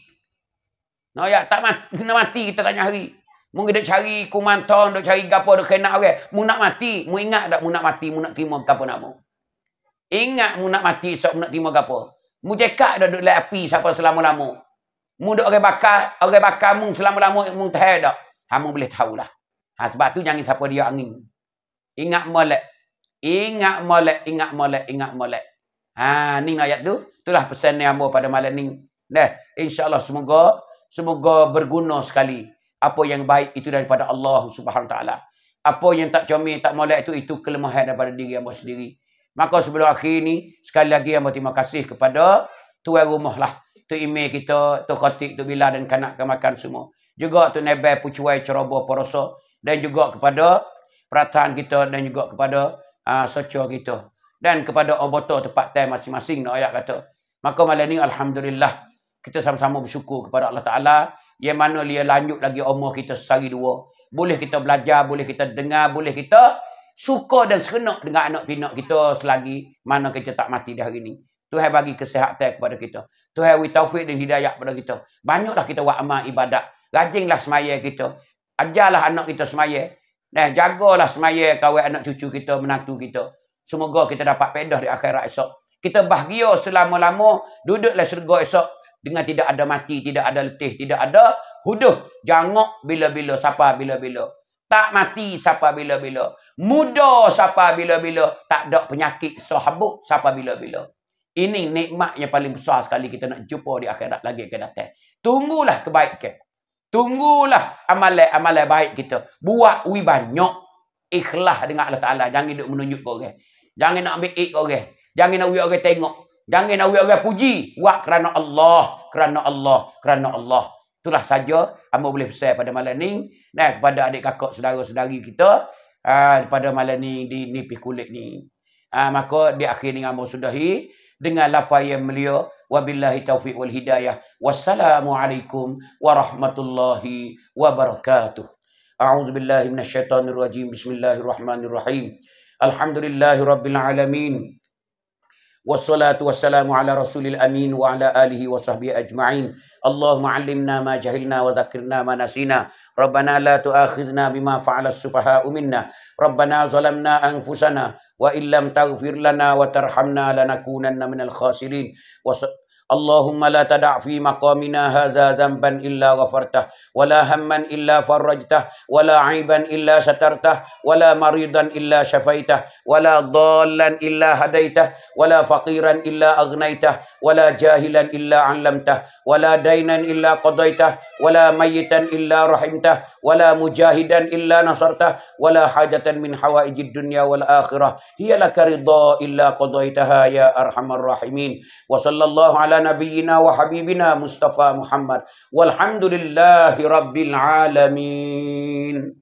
No, ya, tak mati, nak mati kita tanya hari. Mungkin dia cari kuman tong, dia cari gapo, dia kena orang. Mu nak mati, mu ingat tak mu nak mati, mu nak terima gapo nama. Ingat mu nak mati, so mu nak terima gapo. Mu cekak dah duduk api siapa selama-lama. Mu duduk orang bakar, orang bakar mu selama-lama, mu tahu tak. Ha, mu boleh tahulah. Ha, sebab tu jangan siapa dia angin. Ingat molek. Ingat molek, ingat molek, ingat molek. Ha, ni ayat tu. Itulah pesan ni Amor pada malam ni. Dah, insyaAllah semoga semoga berguna sekali. Apa yang baik itu daripada Allah SWT. Apa yang tak comel, tak molek itu, itu kelemahan daripada diri Amor sendiri. Maka sebelum akhir ni, sekali lagi Amor terima kasih kepada tuan rumah lah. Tu email kita, tu khotik, tu bila dan kanak-kanak makan semua. Juga tu nebel pucuai ceroboh porosok dan juga kepada perataan kita dan juga kepada uh, ah, soco kita dan kepada obato tempat tai masing-masing nak ayat kata maka malam ini alhamdulillah kita sama-sama bersyukur kepada Allah Taala yang mana dia lanjut lagi umur kita sehari dua boleh kita belajar boleh kita dengar boleh kita suka dan senok dengan anak pinak kita selagi mana kita tak mati dah hari ini Tuhan bagi kesihatan kepada kita Tuhan beri taufik dan hidayah kepada kita banyaklah kita buat amal ibadat rajinlah semaya kita Ajarlah anak kita semaya. Nah, jagalah semaya kawan anak cucu kita, menantu kita. Semoga kita dapat pedah di akhirat esok. Kita bahagia selama-lama, duduklah syurga esok. Dengan tidak ada mati, tidak ada letih, tidak ada huduh. Jangok bila-bila, siapa bila-bila. Tak mati siapa bila-bila. Muda siapa bila-bila. Tak ada penyakit sahabat siapa bila-bila. Ini nikmat yang paling besar sekali kita nak jumpa di akhirat lagi ke datang. Tunggulah kebaikan. Tunggulah amalan-amalan baik kita. Buat wi banyak ikhlas dengan Allah Taala. Jangan duk menunjuk kau orang. Jangan nak ambil ik orang. Jangan nak wi orang tengok. Jangan nak wi orang puji. Buat kerana Allah, kerana Allah, kerana Allah. Itulah saja amba boleh pesan pada malam ni. Nah, kepada adik kakak saudara-saudari kita uh, pada malam ni di nipi kulit ni. Uh, maka di akhir ni amba sudahi dengan lafaz yang mulia wabillahi taufiq wal hidayah wassalamu alaikum warahmatullahi wabarakatuh a'udzu billahi minasyaitonir rajim bismillahirrahmanirrahim alhamdulillahi rabbil alamin wassalatu wassalamu ala rasulil amin wa ala alihi wa sahbihi ajma'in Allahumma allimna ma jahilna wa dhakirna ma nasina Rabbana la tuakhidna bima fa'ala subaha'u minna Rabbana zalamna anfusana وإن لم تغفر لنا وترحمنا لنكونن من الخاسرين وص... اللهم لا تدع في مقامنا هذا ذنبا إلا غفرته ولا هما إلا فرجته ولا عيبا إلا سترته ولا مريضا إلا شفيته ولا ضالا إلا هديته ولا فقيرا إلا أغنيته ولا جاهلا إلا علمته ولا دينا إلا قضيته ولا ميتا إلا رحمته wala mujahidan illa nasarta wala hajatan min hawaijid dunya wal akhirah hiyalak ridha illa qadaitaha ya arhamar rahimin wa sallallahu ala nabiyyina wa habibina mustafa muhammad walhamdulillahirabbil alamin